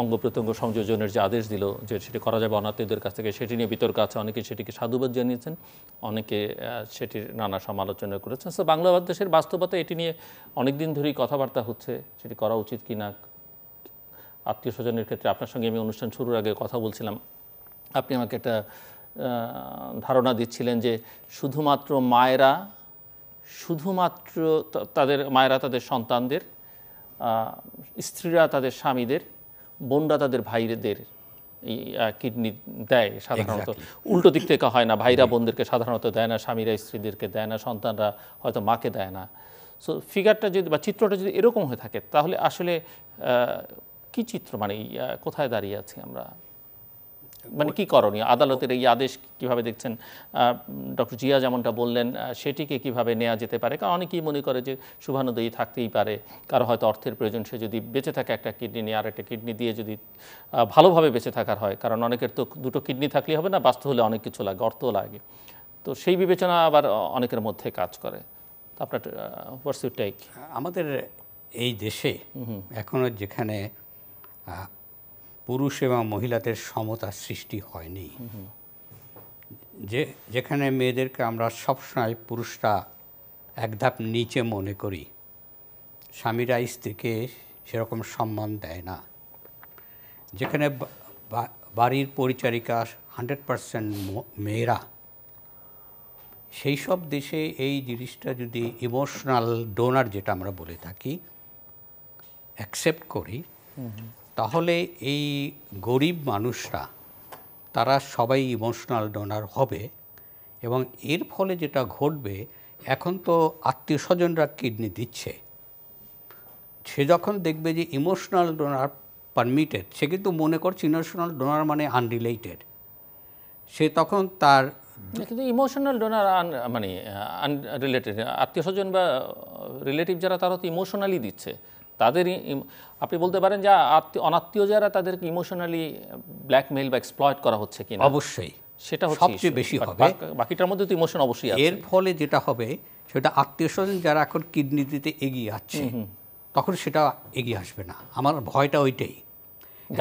S1: অঙ্গ প্রত্যঙ্গ সংযোজনের যে আদেশ দিল যে সেটি করা যাবে অনাথদের কাছ থেকে সেটি নিয়ে বিতর্ক আছে অনেকে সেটিকে সাধুবাদ জানিয়েছেন অনেকে সেটির নানা সমালোচনা করেছেন সো বাংলাদেশের বাস্তবতা এটি নিয়ে অনেক দিন ধরেই কথাবার্তা হচ্ছে সেটি করা উচিত কি না আত্মীয় স্বজনের ক্ষেত্রে আপনার সঙ্গে আমি অনুষ্ঠান শুরুর আগে কথা বলছিলাম আপনি আমাকে একটা ধারণা দিচ্ছিলেন যে শুধুমাত্র মায়েরা শুধুমাত্র তাদের মায়েরা তাদের সন্তানদের স্ত্রীরা তাদের স্বামীদের বোনরা তাদের ভাইদের এই কিডনি দেয় সাধারণত উল্টো দিক থেকে হয় না ভাইরা বোনদেরকে সাধারণত দেয় না স্বামীরা স্ত্রীদেরকে দেয় না সন্তানরা হয়তো মাকে দেয় না সো ফিগারটা যদি বা চিত্রটা যদি এরকম হয়ে থাকে তাহলে আসলে কি চিত্র মানে কোথায় দাঁড়িয়ে আছি আমরা মানে কি করণীয় আদালতের এই আদেশ কিভাবে দেখছেন ডক্টর জিয়া যেমনটা বললেন সেটিকে কিভাবে নেওয়া যেতে পারে কারণ অনেকেই মনে করে যে শুভানুদয়ী থাকতেই পারে কারো হয়তো অর্থের প্রয়োজন সে যদি বেঁচে থাকে একটা কিডনি নিয়ে আর একটা কিডনি দিয়ে যদি ভালোভাবে বেঁচে থাকার হয় কারণ অনেকের তো দুটো কিডনি থাকলে হবে না বাস্তু হলে অনেক কিছু লাগে অর্থও লাগে তো সেই বিবেচনা আবার অনেকের মধ্যে কাজ করে আপনার হোয়াটস ইউ টেক
S2: আমাদের এই দেশে এখনও যেখানে পুরুষ এবং মহিলাদের সমতার সৃষ্টি হয়নি যে যেখানে মেয়েদেরকে আমরা সবসময় পুরুষরা এক ধাপ নিচে মনে করি স্বামীরা স্ত্রীকে সেরকম সম্মান দেয় না যেখানে বাড়ির পরিচারিকা হান্ড্রেড পারসেন্ট মেয়েরা সেই সব দেশে এই জিনিসটা যদি ইমোশনাল ডোনার যেটা আমরা বলে থাকি অ্যাকসেপ্ট করি তাহলে এই গরিব মানুষরা তারা সবাই ইমোশনাল ডোনার হবে এবং এর ফলে যেটা ঘটবে এখন তো আত্মীয় স্বজনরা কিডনি দিচ্ছে সে যখন দেখবে যে ইমোশনাল ডোনার পারমিটেড সে কিন্তু মনে করছে ইমোশনাল ডোনার মানে আনরিলেটেড সে তখন তার কিন্তু ইমোশনাল ডোনার
S1: মানে আনরিলেটেড আত্মীয় স্বজন বা রিলেটিভ যারা তারা তো ইমোশনালি দিচ্ছে তাদের আপনি বলতে পারেন যে আত্মীয় অনাত্মীয় যারা তাদেরকে ইমোশনালি ব্ল্যাকমেইল বা এক্সপ্লয়েড করা হচ্ছে কিনা অবশ্যই সেটা সবচেয়ে বেশি হবে বাকিটার
S2: মধ্যে তো ইমোশন অবশ্যই এর ফলে যেটা হবে সেটা আত্মীয় স্বজন যারা এখন কিডনিতে এগিয়ে আসছে তখন সেটা এগিয়ে আসবে না আমার ভয়টা ওইটাই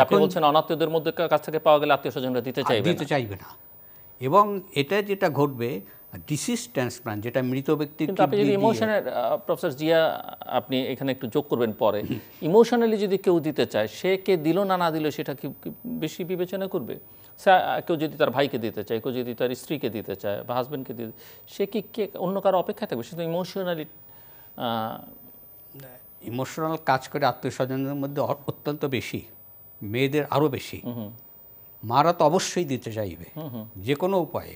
S2: আপনি বলছেন
S1: অনাত্মীয়দের মধ্যে কাছ থেকে পাওয়া গেলে আত্মীয় স্বজনরা দিতে চাইবে দিতে
S2: চাইবে না এবং এটা যেটা ঘটবে ডিসিজ ট্রান্সপ্লান্ট যেটা মৃত ব্যক্তি কিন্তু আপনি যদি ইমোশনের
S1: প্রফেসর জিয়া আপনি এখানে একটু যোগ করবেন পরে ইমোশনালি যদি কেউ দিতে চায় সে কে দিল না না দিল সেটা কি বেশি বিবেচনা করবে কেউ যদি তার ভাইকে দিতে চায় কেউ যদি তার স্ত্রীকে দিতে চায় বা হাজব্যান্ডকে দিতে সে কি কে অন্য কারো অপেক্ষা থাকবে সে তো ইমোশনালি
S2: ইমোশনাল কাজ করে আত্মীয়স্বজনদের মধ্যে অত্যন্ত বেশি মেয়েদের আরও বেশি মারা তো অবশ্যই দিতে চাইবে যে কোনো উপায়ে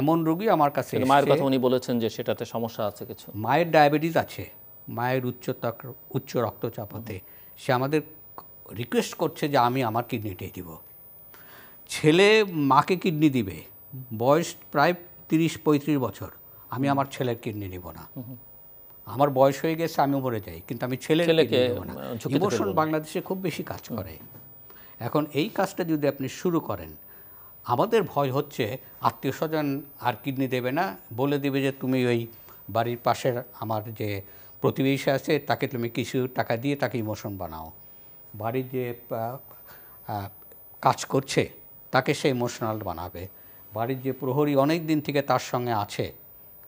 S2: এমন রোগী আমার কাছে মায়ের কথা উনি
S1: বলেছেন যে সেটাতে সমস্যা আছে কিছু
S2: মায়ের ডায়াবেটিস আছে মায়ের উচ্চ উচ্চ রক্তচাপ হতে সে আমাদের রিকোয়েস্ট করছে যে আমি আমার কিডনিটাই দিব ছেলে মাকে কিডনি দিবে বয়স প্রায় তিরিশ পঁয়ত্রিশ বছর আমি আমার ছেলের কিডনি নিব না আমার বয়স হয়ে গেছে আমি মরে যাই কিন্তু আমি ছেলের কিডনি নেব না বাংলাদেশে খুব বেশি কাজ করে এখন এই কাজটা যদি আপনি শুরু করেন আমাদের ভয় হচ্ছে আত্মীয় স্বজন আর কিডনি দেবে না বলে দেবে যে তুমি ওই বাড়ির পাশের আমার যে প্রতিবেশী আছে তাকে তুমি কিছু টাকা দিয়ে তাকে ইমোশন বানাও বাড়ির যে কাজ করছে তাকে সে ইমোশনাল বানাবে বাড়ির যে প্রহরী অনেক দিন থেকে তার সঙ্গে আছে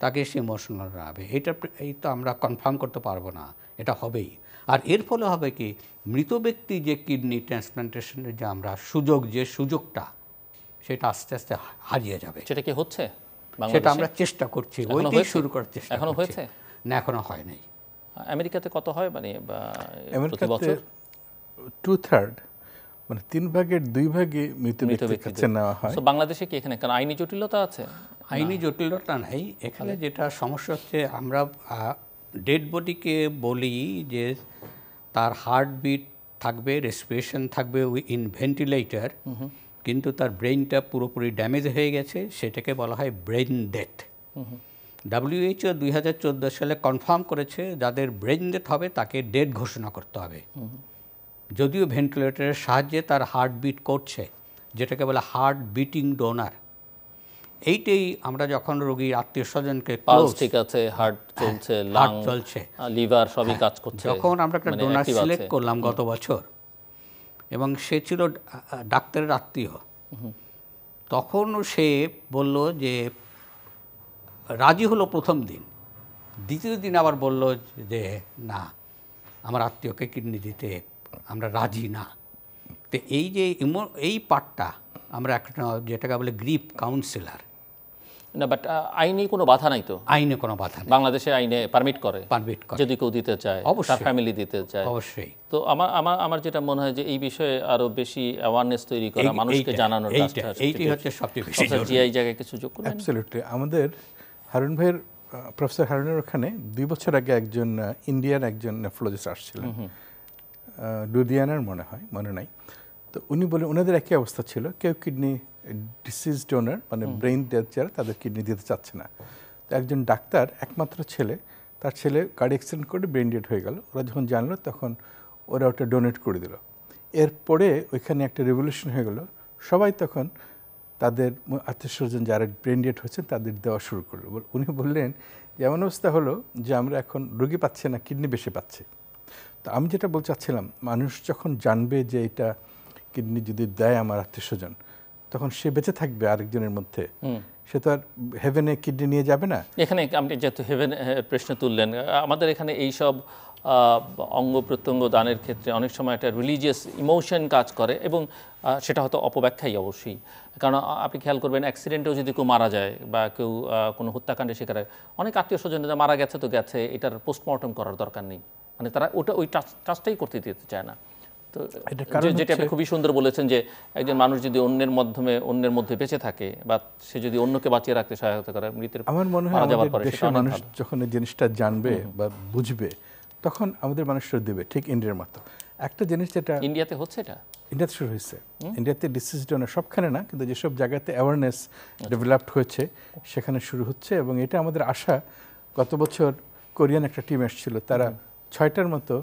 S2: তাকে সে ইমোশনাল বানাবে এটা এই তো আমরা কনফার্ম করতে পারবো না এটা হবেই আর এর ফলে হবে কি মৃত ব্যক্তি যে কিডনি ট্রান্সপ্লান্টেশনের যে আমরা সুযোগ যে সুযোগটা সেটা আস্তে আস্তে হারিয়ে যাবে সেটা কি হচ্ছে সেটা আমরা চেষ্টা করছি শুরু করার চেষ্টা এখনো হয়েছে না এখনো হয় নাই
S1: আমেরিকাতে কত হয় মানে
S3: টু থার্ড মানে তিন ভাগের দুই ভাগে মৃত ব্যক্তির নেওয়া হয়
S2: বাংলাদেশে কি এখানে কারণ আইনি জটিলতা আছে আইনি জটিলতা নাই এখানে যেটা সমস্যা হচ্ছে আমরা ডেড বডিকে বলি যে তার হার্টবিট থাকবে রেসপিরেশন থাকবে উই ইন ভেন্টিলেটার কিন্তু তার ব্রেনটা পুরোপুরি ড্যামেজ হয়ে গেছে সেটাকে বলা হয় ব্রেন ডেথ ডাব্লিউএইচও দুই হাজার সালে কনফার্ম করেছে যাদের ব্রেন ডেথ হবে তাকে ডেড ঘোষণা করতে হবে যদিও ভেন্টিলেটরের সাহায্যে তার হার্টবিট করছে যেটাকে বলে হার্ট বিটিং ডোনার এইটাই আমরা যখন রোগীর আত্মীয় স্বজনকে ঠিক আছে
S1: হার্ট চলছে লাং হ্যাঁ, চলছে লিভার সবই হ্যাঁ, কাজ করছে যখন আমরা একটা ডোনার মানে সিলেক্ট করলাম গত
S2: বছর এবং সে ছিল ডাক্তারের আত্মীয় তখন সে বলল যে রাজি হলো প্রথম দিন দ্বিতীয় দিন আবার বলল যে না আমার আত্মীয়কে কিডনি দিতে আমরা রাজি না তো এই যে এই পার্টটা আমরা একটা যেটাকে বলে গ্রিপ কাউন্সিলার না বাট
S1: uh, আইনে কোনো বাধা নাই তো আইনে কোনো বাধা বাংলাদেশে আইনে পারমিট করে পারমিট করে যদি কেউ দিতে চায় অবশ্যই ফ্যামিলি দিতে চায় অবশ্যই তো আমার আমার আমার যেটা মনে হয় যে এই বিষয়ে আরো বেশি অ্যাওয়ারনেস তৈরি করা মানুষকে জানানোর কাজটা এইটাই হচ্ছে সবচেয়ে বেশি জরুরি এই জায়গায় কিছু যোগ করুন
S3: অ্যাবসলিউটলি আমাদের হারুন ভাইয়ের প্রফেসর হারুনের ওখানে দুই বছর আগে একজন ইন্ডিয়ান একজন নেফ্রোলজিস্ট আসছিলেন লুধিয়ানার মনে হয় মনে নাই তো উনি বলে ওনাদের একই অবস্থা ছিল কেউ কিডনি ডিসিজ ডোনার মানে ব্রেইন ডেথ যারা তাদের কিডনি দিতে চাচ্ছে না তো একজন ডাক্তার একমাত্র ছেলে তার ছেলে গাড়ি অ্যাক্সিডেন্ট করে ব্রেন ডেড হয়ে গেল ওরা যখন জানলো তখন ওরা ওটা ডোনেট করে দিল এরপরে ওইখানে একটা রেভলিউশন হয়ে গেল সবাই তখন তাদের আত্মীয়স্বজন যারা ব্রেন ডেড হয়েছেন তাদের দেওয়া শুরু করলো উনি বললেন যে এমন অবস্থা হলো যে আমরা এখন রোগী পাচ্ছে না কিডনি বেশি পাচ্ছে তো আমি যেটা বলতে চাচ্ছিলাম মানুষ যখন জানবে যে এটা কিডনি যদি দেয় আমার আত্মীয়স্বজন তখন সে বেঁচে থাকবে আরেকজনের মধ্যে সে তো আর হেভেনে কিডনি নিয়ে যাবে না
S1: এখানে আপনি যেহেতু হেভেন প্রশ্ন তুললেন আমাদের এখানে এই সব অঙ্গ প্রত্যঙ্গ দানের ক্ষেত্রে অনেক সময় একটা রিলিজিয়াস ইমোশন কাজ করে এবং সেটা হয়তো অপব্যাখ্যাই অবশ্যই কারণ আপনি খেয়াল করবেন অ্যাক্সিডেন্টেও যদি কেউ মারা যায় বা কেউ কোনো হত্যাকাণ্ডে শিকার হয় অনেক আত্মীয় স্বজনরা মারা গেছে তো গেছে এটার পোস্টমর্টম করার দরকার নেই মানে তারা ওটা ওই টাচটাই করতে দিতে চায় না তো যেটা আপনি খুবই সুন্দর বলেছেন যে একজন মানুষ যদি অন্যের মাধ্যমে অন্যের মধ্যে বেঁচে থাকে বা সে যদি অন্যকে বাঁচিয়ে রাখতে সহায়তা করে মৃতের আমার মনে হয় আমাদের দেশের মানুষ
S3: যখন এই জিনিসটা জানবে বা বুঝবে তখন আমাদের মানুষরা দেবে ঠিক ইন্ডিয়ার মতো
S1: একটা জিনিস যেটা ইন্ডিয়াতে হচ্ছে এটা
S3: ইন্ডিয়াতে শুরু হয়েছে ইন্ডিয়াতে ডিসিশন ডোনার সবখানে না কিন্তু যেসব জায়গাতে অ্যাওয়ারনেস আচ্ছা। ডেভেলপড হয়েছে সেখানে শুরু হচ্ছে এবং এটা আমাদের আশা গত বছর কোরিয়ান একটা টিম এসেছিল তারা ছয়টার মতো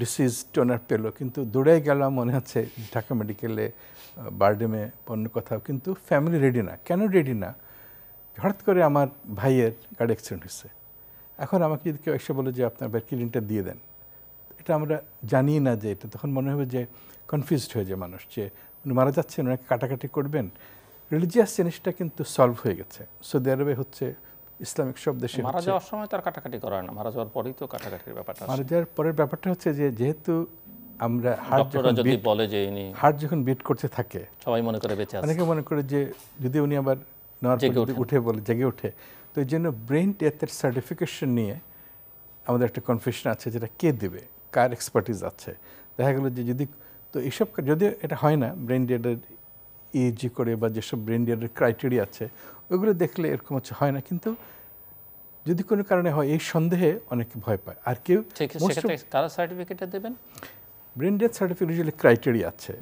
S3: ডিসিজ টোনার পেল কিন্তু দৌড়ে গেলাম মনে হচ্ছে ঢাকা মেডিকেলে বার্ডেমে অন্য কোথাও কিন্তু ফ্যামিলি রেডি না কেন রেডি না হঠাৎ করে আমার ভাইয়ের গাড়ি অ্যাক্সিডেন্ট হয়েছে এখন আমাকে যদি কেউ এসে বলে যে আপনার কিডনিটা দিয়ে দেন এটা আমরা জানি না যে এটা তখন মনে হবে যে কনফিউজড হয়ে যায় মানুষ যে উনি মারা যাচ্ছেন ওনাকে কাটাকাটি করবেন রিলিজিয়াস জিনিসটা কিন্তু সলভ হয়ে গেছে সৌদি আরবে হচ্ছে ইসলামিক সব দেশে মারা যাওয়ার
S1: সময় তার কাটাকাটি করা হয় না মারা যাওয়ার পরেই তো কাটাকাটির ব্যাপারটা মারা যাওয়ার
S3: পরের ব্যাপারটা হচ্ছে যে যেহেতু আমরা হার্ট যখন যদি বলে যে ইনি হার্ট যখন বিট করতে
S1: থাকে সবাই মনে করে বেঁচে আছে অনেকে
S3: মনে করে যে যদি উনি আবার উঠে বলে জেগে ওঠে তো এই জন্য ব্রেন ডেথের সার্টিফিকেশন নিয়ে আমাদের একটা কনফিউশন আছে যেটা কে দেবে কার এক্সপার্টিস আছে দেখা গেলো যে যদি তো এইসব যদি এটা হয় না ব্রেন ডেডের ইজি e করে বা যেসব ব্রেন ডিয়ারের ক্রাইটেরিয়া আছে ওইগুলো দেখলে এরকম হচ্ছে হয় না কিন্তু যদি কোনো কারণে হয় এই সন্দেহে অনেকে ভয় পায় আর কেউ
S1: কারা সার্টিফিকেটটা দেবেন
S3: brain death certificate usually criteria আছে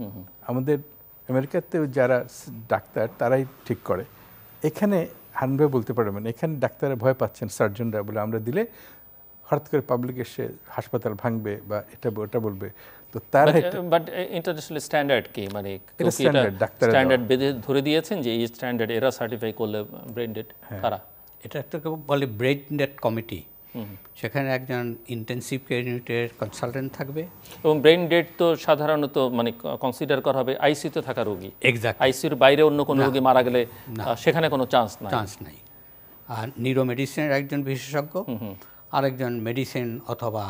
S3: আমাদের আমেরিকাতেও যারা ডাক্তার তারাই ঠিক করে এখানে হানভাবে বলতে পারবেন এখানে ডাক্তাররা ভয় পাচ্ছেন সার্জনরা বলে আমরা দিলে হঠাৎ করে পাবলিক এসে হাসপাতাল ভাঙবে বা এটা ওটা বলবে তো তার
S1: বাট ইন্টারন্যাশনাল স্ট্যান্ডার্ড কি মানে স্ট্যান্ডার্ড বেঁধে ধরে দিয়েছেন যে এই স্ট্যান্ডার্ড এরা সার্টিফাই করলে ব্রেন হ্যাঁ। ডেট কারা
S2: এটা একটা বলে ব্রেন ডেট কমিটি সেখানে একজন ইন্টেন্সিভ কেয়ার ইউনিটের কনসালটেন্ট থাকবে
S1: এবং ব্রেন ডেড তো সাধারণত মানে কনসিডার করা হবে আইসিতে থাকা রোগী এক্স্যাক্ট আইসির বাইরে অন্য কোনো রোগী মারা গেলে সেখানে কোনো চান্স নাই চান্স নাই
S2: আর নিউরো মেডিসিনের একজন বিশেষজ্ঞ আরেকজন মেডিসিন অথবা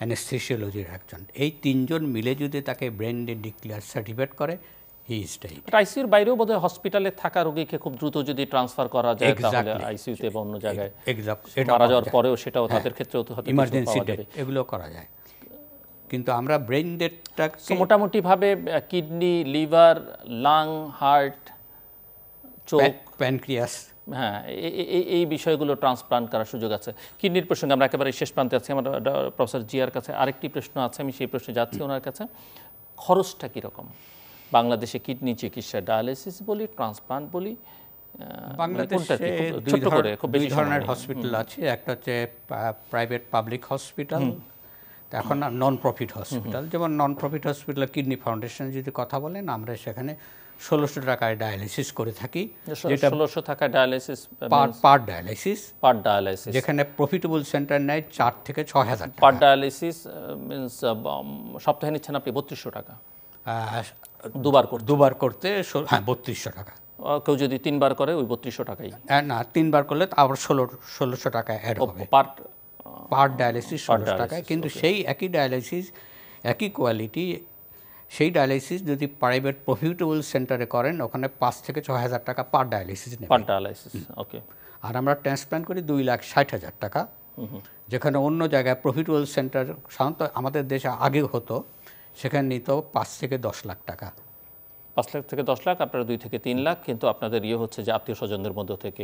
S2: অ্যানেস্থিসিওলজির একজন এই তিনজন মিলে যদি তাকে ব্রেন ডেড ডিক্লেয়ার সার্টিফিকেট করে
S1: আইসিউর ইজ ডেড বাইরেও বোধহয় হসপিটালে থাকা রোগীকে খুব দ্রুত যদি ট্রান্সফার করা যায় তাহলে আইসিইউতে
S2: বা অন্য জায়গায় মারা যাওয়ার পরেও সেটাও তাদের ক্ষেত্রে ইমার্জেন্সি এগুলো করা যায় কিন্তু আমরা ব্রেন ডেডটা
S1: মোটামুটিভাবে কিডনি লিভার লাং হার্ট চোখ প্যানক্রিয়াস হ্যাঁ এই বিষয়গুলো ট্রান্সপ্লান্ট করার সুযোগ আছে কিডনির প্রসঙ্গে আমরা একেবারে শেষ প্রান্তে আছি আমার প্রফেসর জিয়ার কাছে আরেকটি প্রশ্ন আছে আমি সেই প্রশ্নে যাচ্ছি ওনার কাছে খরচটা কীরকম বাংলাদেশে কিডনি চিকিৎসা ডায়ালিসিস বলি ট্রান্সপ্লান্ট বলি মানে বাংলাদেশে দুই ধরনের হসপিটাল আছে
S2: একটা হচ্ছে প্রাইভেট পাবলিক হসপিটাল এখন নন প্রফিট হসপিটাল যেমন non profit hospital kidney foundation যদি কথা বলেন আমরা সেখানে ষোলোশো টাকায় ডায়ালিসিস করে থাকি যেটা ষোলোশো
S1: টাকায় dialysis per per dialysis per dialysis যেখানে
S2: প্রফিটেবল সেন্টার নেয় চার থেকে ছ হাজার
S1: পার ডায়ালিসিস মিনস সপ্তাহে নিচ্ছেন আপনি বত্রিশশো টাকা
S2: দুবার করতে দুবার করতে হ্যাঁ বত্রিশশো টাকা
S1: কেউ যদি তিনবার করে ওই বত্রিশশো টাকাই
S2: না তিনবার করলে আবার ষোলো ষোলোশো টাকা অ্যাড হবে পার পার ডায়ালিসিস ষোলোশো টাকায় কিন্তু সেই একই ডায়ালিসিস একই কোয়ালিটি সেই ডায়ালিসিস যদি প্রাইভেট প্রফিটেবল সেন্টারে করেন ওখানে পাঁচ থেকে ছ হাজার টাকা পার নেই পার ডায়ালিসিস ওকে আর আমরা ট্রান্সপ্লান্ট করি দুই লাখ ষাট হাজার টাকা যেখানে অন্য জায়গায় প্রফিটেবল সেন্টার সাধারণত আমাদের দেশে আগে হতো সেখানে নিত পাঁচ থেকে দশ লাখ টাকা
S1: পাঁচ লাখ থেকে দশ লাখ আপনারা দুই থেকে তিন লাখ কিন্তু আপনাদের ইয়ে হচ্ছে যে আত্মীয় স্বজনদের মধ্যে থেকে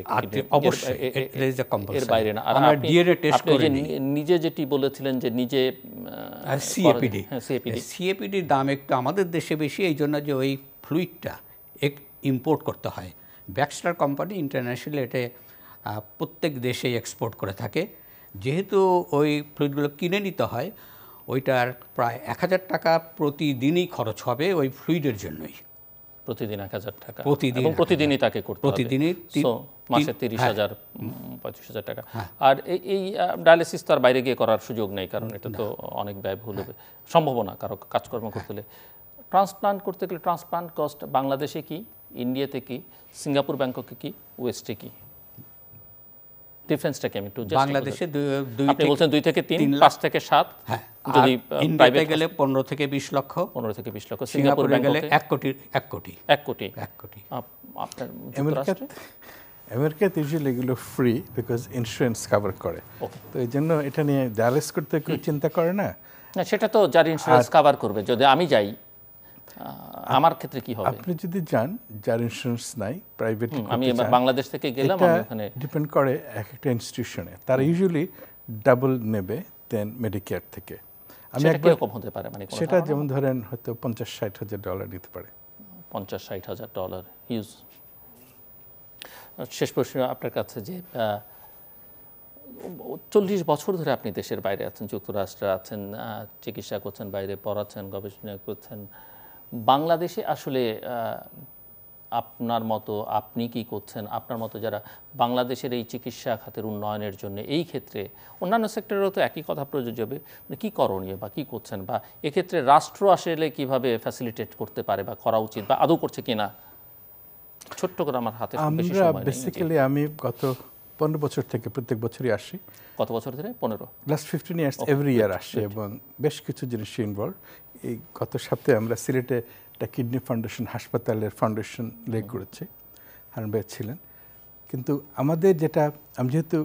S1: বাইরে না আর নিজে যেটি বলেছিলেন যে নিজে
S2: সিএপিডি সিএপিডির হ্যাঁ, দাম একটু আমাদের দেশে বেশি এই জন্য যে ওই ফ্লুইডটা এক ইম্পোর্ট করতে হয় ব্যাকস্টার কোম্পানি ইন্টারন্যাশনাল এটা প্রত্যেক দেশেই এক্সপোর্ট করে থাকে যেহেতু ওই ফ্লুইডগুলো কিনে নিতে হয় ওইটার প্রায় এক হাজার টাকা প্রতিদিনই খরচ হবে ওই ফ্লুইডের জন্যই প্রতিদিন এক হাজার টাকা প্রতিদিন প্রতিদিনই তাকে করতে প্রতিদিনই মাসে তিরিশ হ্যাঁ। হাজার
S1: পঁয়ত্রিশ হাজার টাকা হ্যাঁ। আর এই এই ডায়ালিসিস তার বাইরে গিয়ে করার সুযোগ নেই কারণ এটা তো অনেক ব্যয়বহুল হবে সম্ভব না কারো কাজকর্ম হ্যাঁ। করতে হলে ট্রান্সপ্লান্ট করতে গেলে ট্রান্সপ্লান্ট কস্ট বাংলাদেশে কি ইন্ডিয়াতে কি সিঙ্গাপুর ব্যাংককে কি ওয়েস্টে কি ডিফেন্সটা আমি একটু বাংলাদেশে দুই আপনি বলছেন দুই থেকে তিন পাঁচ থেকে সাত হ্যাঁ
S2: যদি ইন্ডিয়াতে গেলে
S1: পনেরো থেকে বিশ লক্ষ পনেরো থেকে বিশ লক্ষ সিঙ্গাপুরে গেলে এক কোটি এক কোটি এক কোটি এক কোটি আপনার যুক্তরাষ্ট্রে
S3: আমেরিকাতে ইউজুয়ালি এগুলো ফ্রি বিকজ ইন্স্যুরেন্স কভার করে তো এই জন্য এটা নিয়ে ডায়ালিস করতে কেউ চিন্তা করে না
S1: না সেটা তো যার ইন্স্যুরেন্স কভার করবে যদি আমি যাই আমার ক্ষেত্রে কি হবে আপনি
S3: যদি যান যার ইনস্যুরেন্স নাই প্রাইভেট আমি বাংলাদেশ থেকে গেলাম ওখানে ডিপেন্ড করে এক একটা ইনস্টিটিউশনে তারা ইউজুয়ালি ডাবল নেবে দেন মেডিকেয়ার থেকে
S1: আমি একবার কম হতে পারে মানে সেটা যেমন
S3: ধরেন হয়তো পঞ্চাশ ষাট হাজার ডলার দিতে পারে
S1: পঞ্চাশ ষাট হাজার ডলার ইউজ শেষ প্রশ্ন আপনার কাছে যে চল্লিশ বছর ধরে আপনি দেশের বাইরে আছেন যুক্তরাষ্ট্রে আছেন চিকিৎসা করছেন বাইরে পড়াচ্ছেন গবেষণা করছেন বাংলাদেশে আসলে আপনার মতো আপনি কি করছেন আপনার মতো যারা বাংলাদেশের এই চিকিৎসা খাতের উন্নয়নের জন্য এই ক্ষেত্রে অন্যান্য সেক্টরেও তো একই কথা প্রযোজ্য হবে মানে কি করণীয় বা কি করছেন বা এক্ষেত্রে রাষ্ট্র আসলে কিভাবে ফ্যাসিলিটেট করতে পারে বা করা উচিত বা আদৌ করছে কিনা ছোট্ট করে আমার হাতে আমরা বেসিক্যালি
S3: আমি গত পনেরো বছর থেকে প্রত্যেক বছরই আসি
S1: কত বছর ধরে পনেরো
S3: last fifteen years every year আসে এবং বেশ কিছু জিনিস ইনভলভ এই গত সপ্তাহে আমরা সিলেটে একটা কিডনি ফাউন্ডেশন হাসপাতালের ফাউন্ডেশন লেগ করেছি ভাই ছিলেন কিন্তু আমাদের যেটা আমি যেহেতু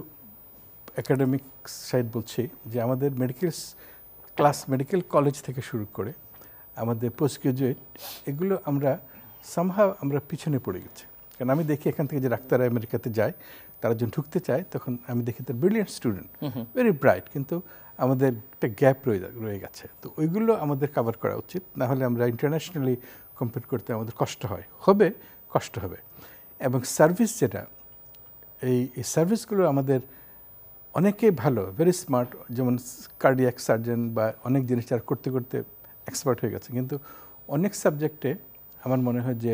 S3: একাডেমিক সাইড বলছি যে আমাদের মেডিকেল ক্লাস মেডিকেল কলেজ থেকে শুরু করে আমাদের পোস্ট গ্রাজুয়েট এগুলো আমরা সামহা আমরা পিছনে পড়ে গেছি কারণ আমি দেখি এখান থেকে যে ডাক্তাররা আমেরিকাতে যায় তারা যখন ঢুকতে চায় তখন আমি দেখি তার ব্রিলিয়ান স্টুডেন্ট ভেরি ব্রাইট কিন্তু আমাদের একটা গ্যাপ রয়ে রয়ে গেছে তো ওইগুলো আমাদের কাভার করা উচিত না হলে আমরা ইন্টারন্যাশনালি কম্পিট করতে আমাদের কষ্ট হয় হবে কষ্ট হবে এবং সার্ভিস যেটা এই সার্ভিসগুলো আমাদের অনেকেই ভালো ভেরি স্মার্ট যেমন কার্ডিয়াক সার্জন বা অনেক জিনিস যারা করতে করতে এক্সপার্ট হয়ে গেছে কিন্তু অনেক সাবজেক্টে আমার মনে হয় যে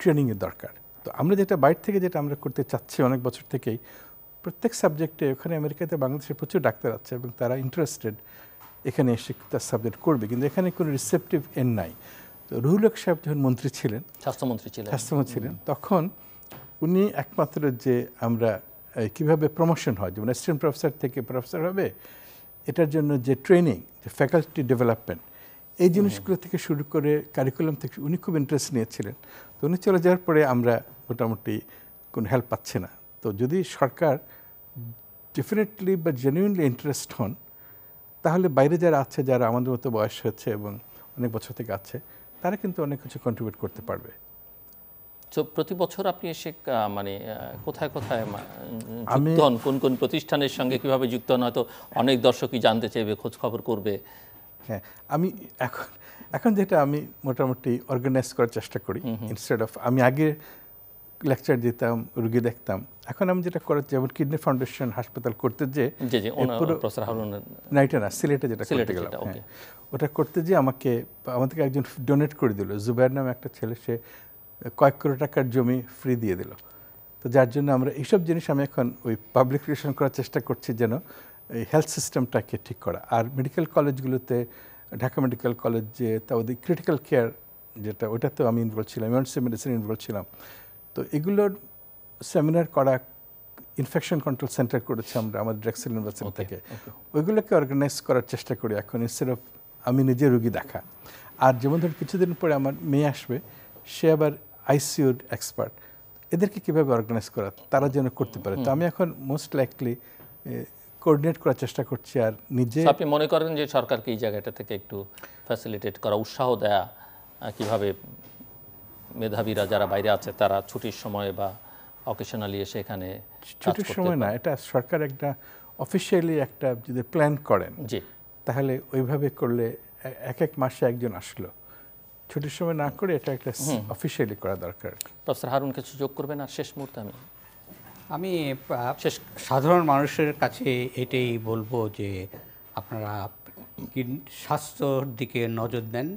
S3: ট্রেনিংয়ের দরকার তো আমরা যেটা বাইরে থেকে যেটা আমরা করতে চাচ্ছি অনেক বছর থেকেই প্রত্যেক সাবজেক্টে ওখানে আমেরিকাতে বাংলাদেশে প্রচুর ডাক্তার আছে এবং তারা ইন্টারেস্টেড এখানে এসে তার সাবজেক্ট করবে কিন্তু এখানে কোনো রিসেপটিভ এন নাই তো রুহুল হক সাহেব যখন মন্ত্রী ছিলেন
S1: স্বাস্থ্যমন্ত্রী ছিলেন স্বাস্থ্যমন্ত্রী
S3: ছিলেন তখন উনি একমাত্র যে আমরা কিভাবে প্রমোশন হয় যেমন অ্যাসিস্ট্যান্ট প্রফেসর থেকে প্রফেসর হবে এটার জন্য যে ট্রেনিং যে ফ্যাকাল্টি ডেভেলপমেন্ট এই জিনিসগুলো থেকে শুরু করে কারিকুলাম থেকে উনি খুব ইন্টারেস্ট নিয়েছিলেন তো উনি চলে যাওয়ার পরে আমরা মোটামুটি কোনো হেল্প পাচ্ছি না তো যদি সরকার ডেফিনেটলি বা জেনুইনলি ইন্টারেস্ট হন তাহলে বাইরে যারা আছে যারা আমাদের মতো বয়স হচ্ছে এবং অনেক বছর থেকে আছে তারা কিন্তু অনেক কিছু কন্ট্রিবিউট করতে
S1: পারবে তো প্রতি বছর আপনি এসে মানে কোথায় কোথায় যুক্ত হন কোন কোন প্রতিষ্ঠানের সঙ্গে কিভাবে যুক্ত হন হয়তো অনেক দর্শকই জানতে চাইবে খোঁজ খবর করবে
S3: হ্যাঁ আমি এখন এখন যেটা আমি মোটামুটি অর্গানাইজ করার চেষ্টা করি ইনস্টেড অফ আমি আগে লেকচার দিতাম রুগী দেখতাম এখন আমি যেটা করার যেমন কিডনি ফাউন্ডেশন হাসপাতাল করতে যে নাইটে না সিলেটে যেটা সিলেটে গেলাম হ্যাঁ। ওটা করতে যে আমাকে আমাদেরকে একজন ডোনেট করে দিল জুবাইর নামে একটা ছেলে সে কয়েক কোটি টাকার জমি ফ্রি দিয়ে দিল তো যার জন্য আমরা এইসব জিনিস আমি এখন ওই পাবলিক রিলেশন করার চেষ্টা করছি যেন এই হেলথ সিস্টেমটাকে ঠিক করা আর মেডিকেল কলেজগুলোতে ঢাকা মেডিকেল কলেজ তা ওদের ক্রিটিক্যাল কেয়ার যেটা ওইটাতেও আমি ইনভলভ ছিলাম ইমার্জেন্সি মেডিসিন ইনভলভ ছিলাম তো এগুলোর সেমিনার করা ইনফেকশন কন্ট্রোল সেন্টার করেছি আমরা আমার ড্রেক্সেল ইউনিভার্সিটি থেকে ওইগুলোকে অর্গানাইজ করার চেষ্টা করি এখন ইনস্টেড অফ আমি নিজে রুগী দেখা আর যেমন ধরুন কিছুদিন পরে আমার মেয়ে আসবে সে আবার আইসিউর এক্সপার্ট এদেরকে কীভাবে অর্গানাইজ করা তারা যেন করতে পারে তো আমি এখন মোস্ট লাইকলি কোঅর্ডিনেট করার চেষ্টা করছি আর নিজে
S1: আপনি মনে করেন যে সরকারকে এই জায়গাটা থেকে একটু ফ্যাসিলিটেট করা উৎসাহ দেয়া কিভাবে মেধাবীরা যারা বাইরে আছে তারা ছুটির সময় বা অকেশনালি এসে এখানে ছুটির
S3: সময় না এটা সরকার একটা অফিসিয়ালি একটা যদি প্ল্যান করেন জি তাহলে ওইভাবে করলে এক এক মাসে একজন আসলো ছুটির সময় না করে এটা একটা অফিসিয়ালি করা দরকার
S1: প্রফেসর হারুন কিছু যোগ করবেন আর শেষ মুহূর্তে আমি আমি
S2: সাধারণ মানুষের কাছে এটাই বলবো যে আপনারা স্বাস্থ্যর দিকে নজর দেন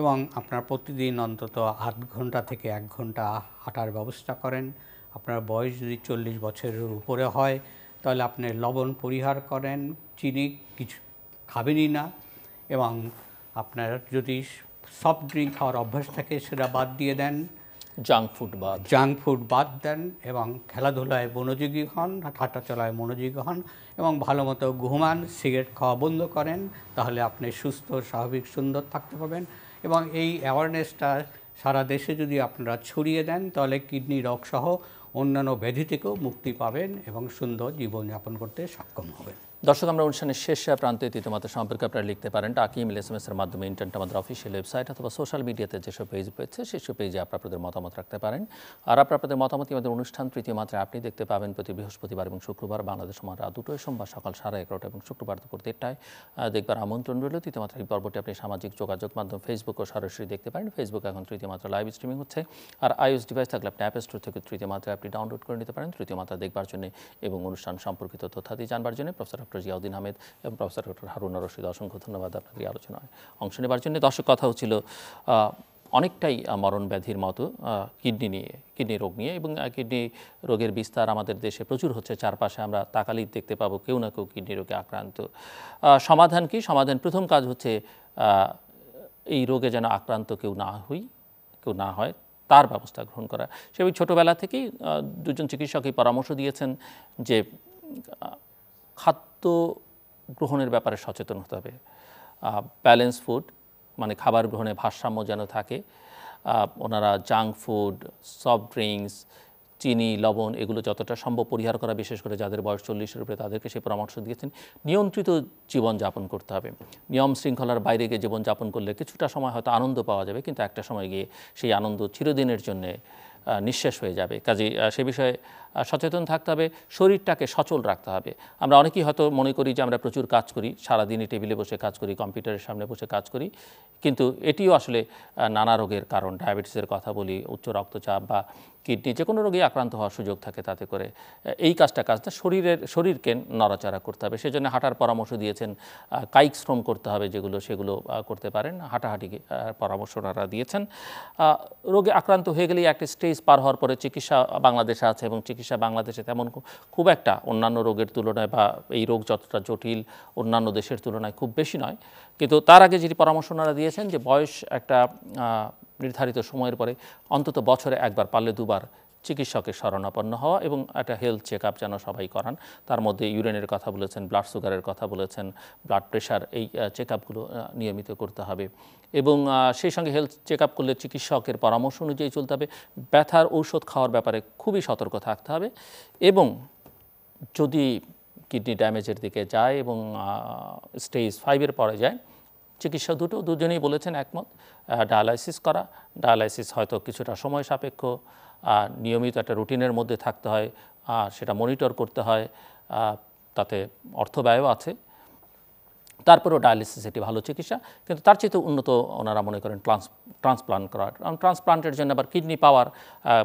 S2: এবং আপনার প্রতিদিন অন্তত আধ ঘন্টা থেকে এক ঘন্টা হাঁটার ব্যবস্থা করেন আপনার বয়স যদি চল্লিশ বছরের উপরে হয় তাহলে আপনি লবণ পরিহার করেন চিনি কিছু খাবেনই না এবং আপনার যদি সফট ড্রিঙ্ক খাওয়ার অভ্যাস থাকে সেটা বাদ দিয়ে দেন জাঙ্ক ফুড বাদ জাঙ্ক ফুড বাদ দেন এবং খেলাধুলায় মনোযোগী হন চলায় মনোযোগী হন এবং ভালো মতো ঘুমান সিগারেট খাওয়া বন্ধ করেন তাহলে আপনি সুস্থ স্বাভাবিক সুন্দর থাকতে পারবেন এবং এই অ্যাওয়ারনেসটা সারা দেশে যদি আপনারা ছড়িয়ে দেন তাহলে কিডনি রোগসহ অন্যান্য ব্যাধি থেকেও মুক্তি পাবেন এবং সুন্দর জীবনযাপন করতে সক্ষম হবেন
S1: দর্শক আমরা অনুষ্ঠানের শেষ প্রান্তে ইতিমধ্যে সম্পর্কে আপনারা লিখতে পারেন টাকি ইমেল এস এম এর মাধ্যমে ইন্টারনেট আমাদের অফিসিয়াল ওয়েবসাইট অথবা সোশ্যাল মিডিয়াতে যেসব পেজ রয়েছে সেসব পেজে আপনাদের মতামত রাখতে পারেন আর আপনাদের মতামত আমাদের অনুষ্ঠান তৃতীয় মাত্রায় আপনি দেখতে পাবেন প্রতি বৃহস্পতিবার এবং শুক্রবার বাংলাদেশ সময় রাত দুটোয় সোমবার সকাল সাড়ে এগারোটা এবং শুক্রবার দুপুর দেড়টায় দেখবার আমন্ত্রণ রইল তৃতীয় মাত্রা এই পর্বটি আপনি সামাজিক যোগাযোগ মাধ্যম ফেসবুক ও সরাসরি দেখতে পারেন ফেসবুক এখন তৃতীয় মাত্রা লাইভ স্ট্রিমিং হচ্ছে আর আইওএস ডিভাইস থাকলে আপনি অ্যাপ স্টোর থেকে তৃতীয় মাত্রায় আপনি ডাউনলোড করে নিতে পারেন তৃতীয় মাত্রা দেখবার জন্য এবং অনুষ্ঠান সম্পর্কিত তথ্যাদি জানবার জন্য প্রফেসর ডক্টর জিয়াউদ্দিন আহমেদ এবং প্রফেসর ডক্টর হারুনা রশিদ অসংখ্য ধন্যবাদ আপনাদের আলোচনায় অংশ নেবার জন্য দর্শক কথা হচ্ছিল অনেকটাই মরণ ব্যাধির মতো কিডনি নিয়ে কিডনি রোগ নিয়ে এবং কিডনি রোগের বিস্তার আমাদের দেশে প্রচুর হচ্ছে চারপাশে আমরা তাকালি দেখতে পাবো কেউ না কেউ কিডনি রোগে আক্রান্ত সমাধান কি সমাধান প্রথম কাজ হচ্ছে এই রোগে যেন আক্রান্ত কেউ না হই কেউ না হয় তার ব্যবস্থা গ্রহণ করা সে ছোটোবেলা থেকেই দুজন চিকিৎসকই পরামর্শ দিয়েছেন যে খাদ্য গ্রহণের ব্যাপারে সচেতন হতে হবে ব্যালেন্স ফুড মানে খাবার গ্রহণে ভারসাম্য যেন থাকে ওনারা জাঙ্ক ফুড সফট ড্রিঙ্কস চিনি লবণ এগুলো যতটা সম্ভব পরিহার করা বিশেষ করে যাদের বয়স চল্লিশের উপরে তাদেরকে সেই পরামর্শ দিয়েছেন নিয়ন্ত্রিত জীবনযাপন করতে হবে নিয়ম শৃঙ্খলার বাইরে গিয়ে জীবনযাপন করলে কিছুটা সময় হয়তো আনন্দ পাওয়া যাবে কিন্তু একটা সময় গিয়ে সেই আনন্দ চিরদিনের জন্যে নিঃশেষ হয়ে যাবে কাজে সে বিষয়ে সচেতন থাকতে হবে শরীরটাকে সচল রাখতে হবে আমরা অনেকেই হয়তো মনে করি যে আমরা প্রচুর কাজ করি সারাদিনই টেবিলে বসে কাজ করি কম্পিউটারের সামনে বসে কাজ করি কিন্তু এটিও আসলে নানা রোগের কারণ ডায়াবেটিসের কথা বলি উচ্চ রক্তচাপ বা কিডনি যে কোনো রোগী আক্রান্ত হওয়ার সুযোগ থাকে তাতে করে এই কাজটা কাজটা শরীরের শরীরকে নড়াচড়া করতে হবে সেজন্য হাঁটার পরামর্শ দিয়েছেন কায়িক শ্রম করতে হবে যেগুলো সেগুলো করতে পারেন হাঁটাহাঁটি পরামর্শ ওনারা দিয়েছেন রোগে আক্রান্ত হয়ে গেলেই একটা স্টেজ পার হওয়ার পরে চিকিৎসা বাংলাদেশে আছে এবং চিকিৎসা চিকিৎসা বাংলাদেশে তেমন খুব একটা অন্যান্য রোগের তুলনায় বা এই রোগ যতটা জটিল অন্যান্য দেশের তুলনায় খুব বেশি নয় কিন্তু তার আগে যিনি পরামর্শ ওনারা দিয়েছেন যে বয়স একটা নির্ধারিত সময়ের পরে অন্তত বছরে একবার পারলে দুবার চিকিৎসকের শরণাপন্ন হওয়া এবং একটা হেলথ চেক আপ যেন সবাই করান তার মধ্যে ইউরিনের কথা বলেছেন ব্লাড সুগারের কথা বলেছেন ব্লাড প্রেশার এই চেক আপগুলো নিয়মিত করতে হবে এবং সেই সঙ্গে হেলথ চেক আপ করলে চিকিৎসকের পরামর্শ অনুযায়ী চলতে হবে ব্যথার ঔষধ খাওয়ার ব্যাপারে খুবই সতর্ক থাকতে হবে এবং যদি কিডনি ড্যামেজের দিকে যায় এবং স্টেজ ফাইভের পরে যায় চিকিৎসা দুটো দুজনেই বলেছেন একমত ডায়ালাইসিস করা ডায়ালাইসিস হয়তো কিছুটা সময় সাপেক্ষ নিয়মিত একটা রুটিনের মধ্যে থাকতে হয় সেটা মনিটর করতে হয় তাতে অর্থ ব্যয়ও আছে তারপরেও ডায়ালিসিস এটি ভালো চিকিৎসা কিন্তু তার চেয়ে উন্নত ওনারা মনে করেন ট্রান্স ট্রান্সপ্লান্ট করার কারণ ট্রান্সপ্লান্টের জন্য আবার কিডনি পাওয়ার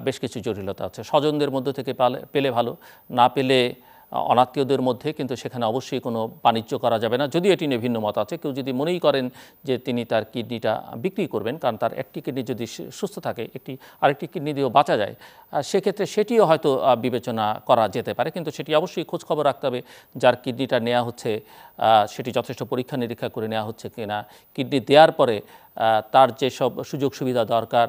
S1: বেশ কিছু জটিলতা আছে স্বজনদের মধ্যে থেকে পেলে ভালো না পেলে অনাত্মীয়দের মধ্যে কিন্তু সেখানে অবশ্যই কোনো বাণিজ্য করা যাবে না যদি এটি নিয়ে ভিন্ন মত আছে কেউ যদি মনেই করেন যে তিনি তার কিডনিটা বিক্রি করবেন কারণ তার একটি কিডনি যদি সুস্থ থাকে একটি আরেকটি কিডনি দিয়েও বাঁচা যায় সেক্ষেত্রে সেটিও হয়তো বিবেচনা করা যেতে পারে কিন্তু সেটি অবশ্যই খোঁজখবর রাখতে হবে যার কিডনিটা নেওয়া হচ্ছে সেটি যথেষ্ট পরীক্ষা নিরীক্ষা করে নেওয়া হচ্ছে কিনা কিডনি দেওয়ার পরে তার যেসব সুযোগ সুবিধা দরকার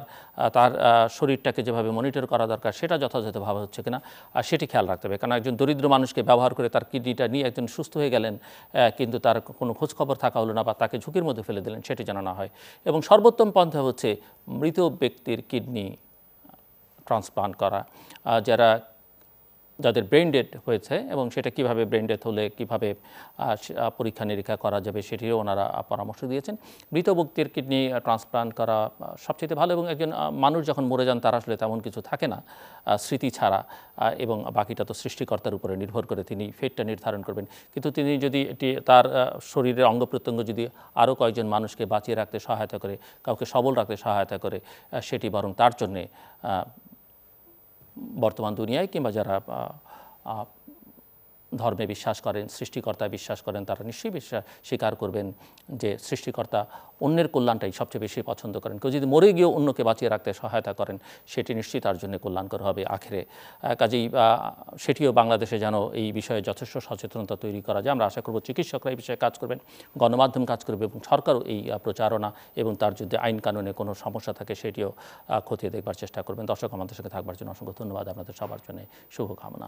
S1: তার শরীরটাকে যেভাবে মনিটর করা দরকার সেটা যথাযথভাবে হচ্ছে কিনা আর সেটি খেয়াল রাখতে হবে কারণ একজন দরিদ্র মানুষকে ব্যবহার করে তার কিডনিটা নিয়ে একজন সুস্থ হয়ে গেলেন কিন্তু তার কোনো খোঁজখবর থাকা হলো না বা তাকে ঝুঁকির মধ্যে ফেলে দিলেন সেটি জানানো না হয় এবং সর্বোত্তম পন্থা হচ্ছে মৃত ব্যক্তির কিডনি ট্রান্সপ্লান্ট করা যারা যাদের ব্রেন ডেড হয়েছে এবং সেটা কিভাবে ব্রেন ডেথ হলে কীভাবে পরীক্ষা নিরীক্ষা করা যাবে সেটিও ওনারা পরামর্শ দিয়েছেন মৃত ব্যক্তির কিডনি ট্রান্সপ্লান্ট করা সবচেয়ে ভালো এবং একজন মানুষ যখন মরে যান তার আসলে তেমন কিছু থাকে না স্মৃতি ছাড়া এবং বাকিটা তো সৃষ্টিকর্তার উপরে নির্ভর করে তিনি ফেটটা নির্ধারণ করবেন কিন্তু তিনি যদি এটি তার শরীরের অঙ্গ প্রত্যঙ্গ যদি আরও কয়েকজন মানুষকে বাঁচিয়ে রাখতে সহায়তা করে কাউকে সবল রাখতে সহায়তা করে সেটি বরং তার জন্যে বর্তমান দুনিয়ায় কিংবা যারা ধর্মে বিশ্বাস করেন সৃষ্টিকর্তায় বিশ্বাস করেন তারা নিশ্চয়ই বিশ্বাস স্বীকার করবেন যে সৃষ্টিকর্তা অন্যের কল্যাণটাই সবচেয়ে বেশি পছন্দ করেন কেউ যদি মরে গিয়েও অন্যকে বাঁচিয়ে রাখতে সহায়তা করেন সেটি নিশ্চয়ই তার জন্য কল্যাণকর হবে আখেরে কাজেই সেটিও বাংলাদেশে যেন এই বিষয়ে যথেষ্ট সচেতনতা তৈরি করা যায় আমরা আশা করব চিকিৎসকরা এই বিষয়ে কাজ করবেন গণমাধ্যম কাজ করবে এবং সরকারও এই প্রচারণা এবং তার যদি আইন কানুনে কোনো সমস্যা থাকে সেটিও খতিয়ে দেখবার চেষ্টা করবেন দর্শক আমাদের সঙ্গে থাকবার জন্য অসংখ্য ধন্যবাদ আপনাদের সবার জন্য শুভকামনা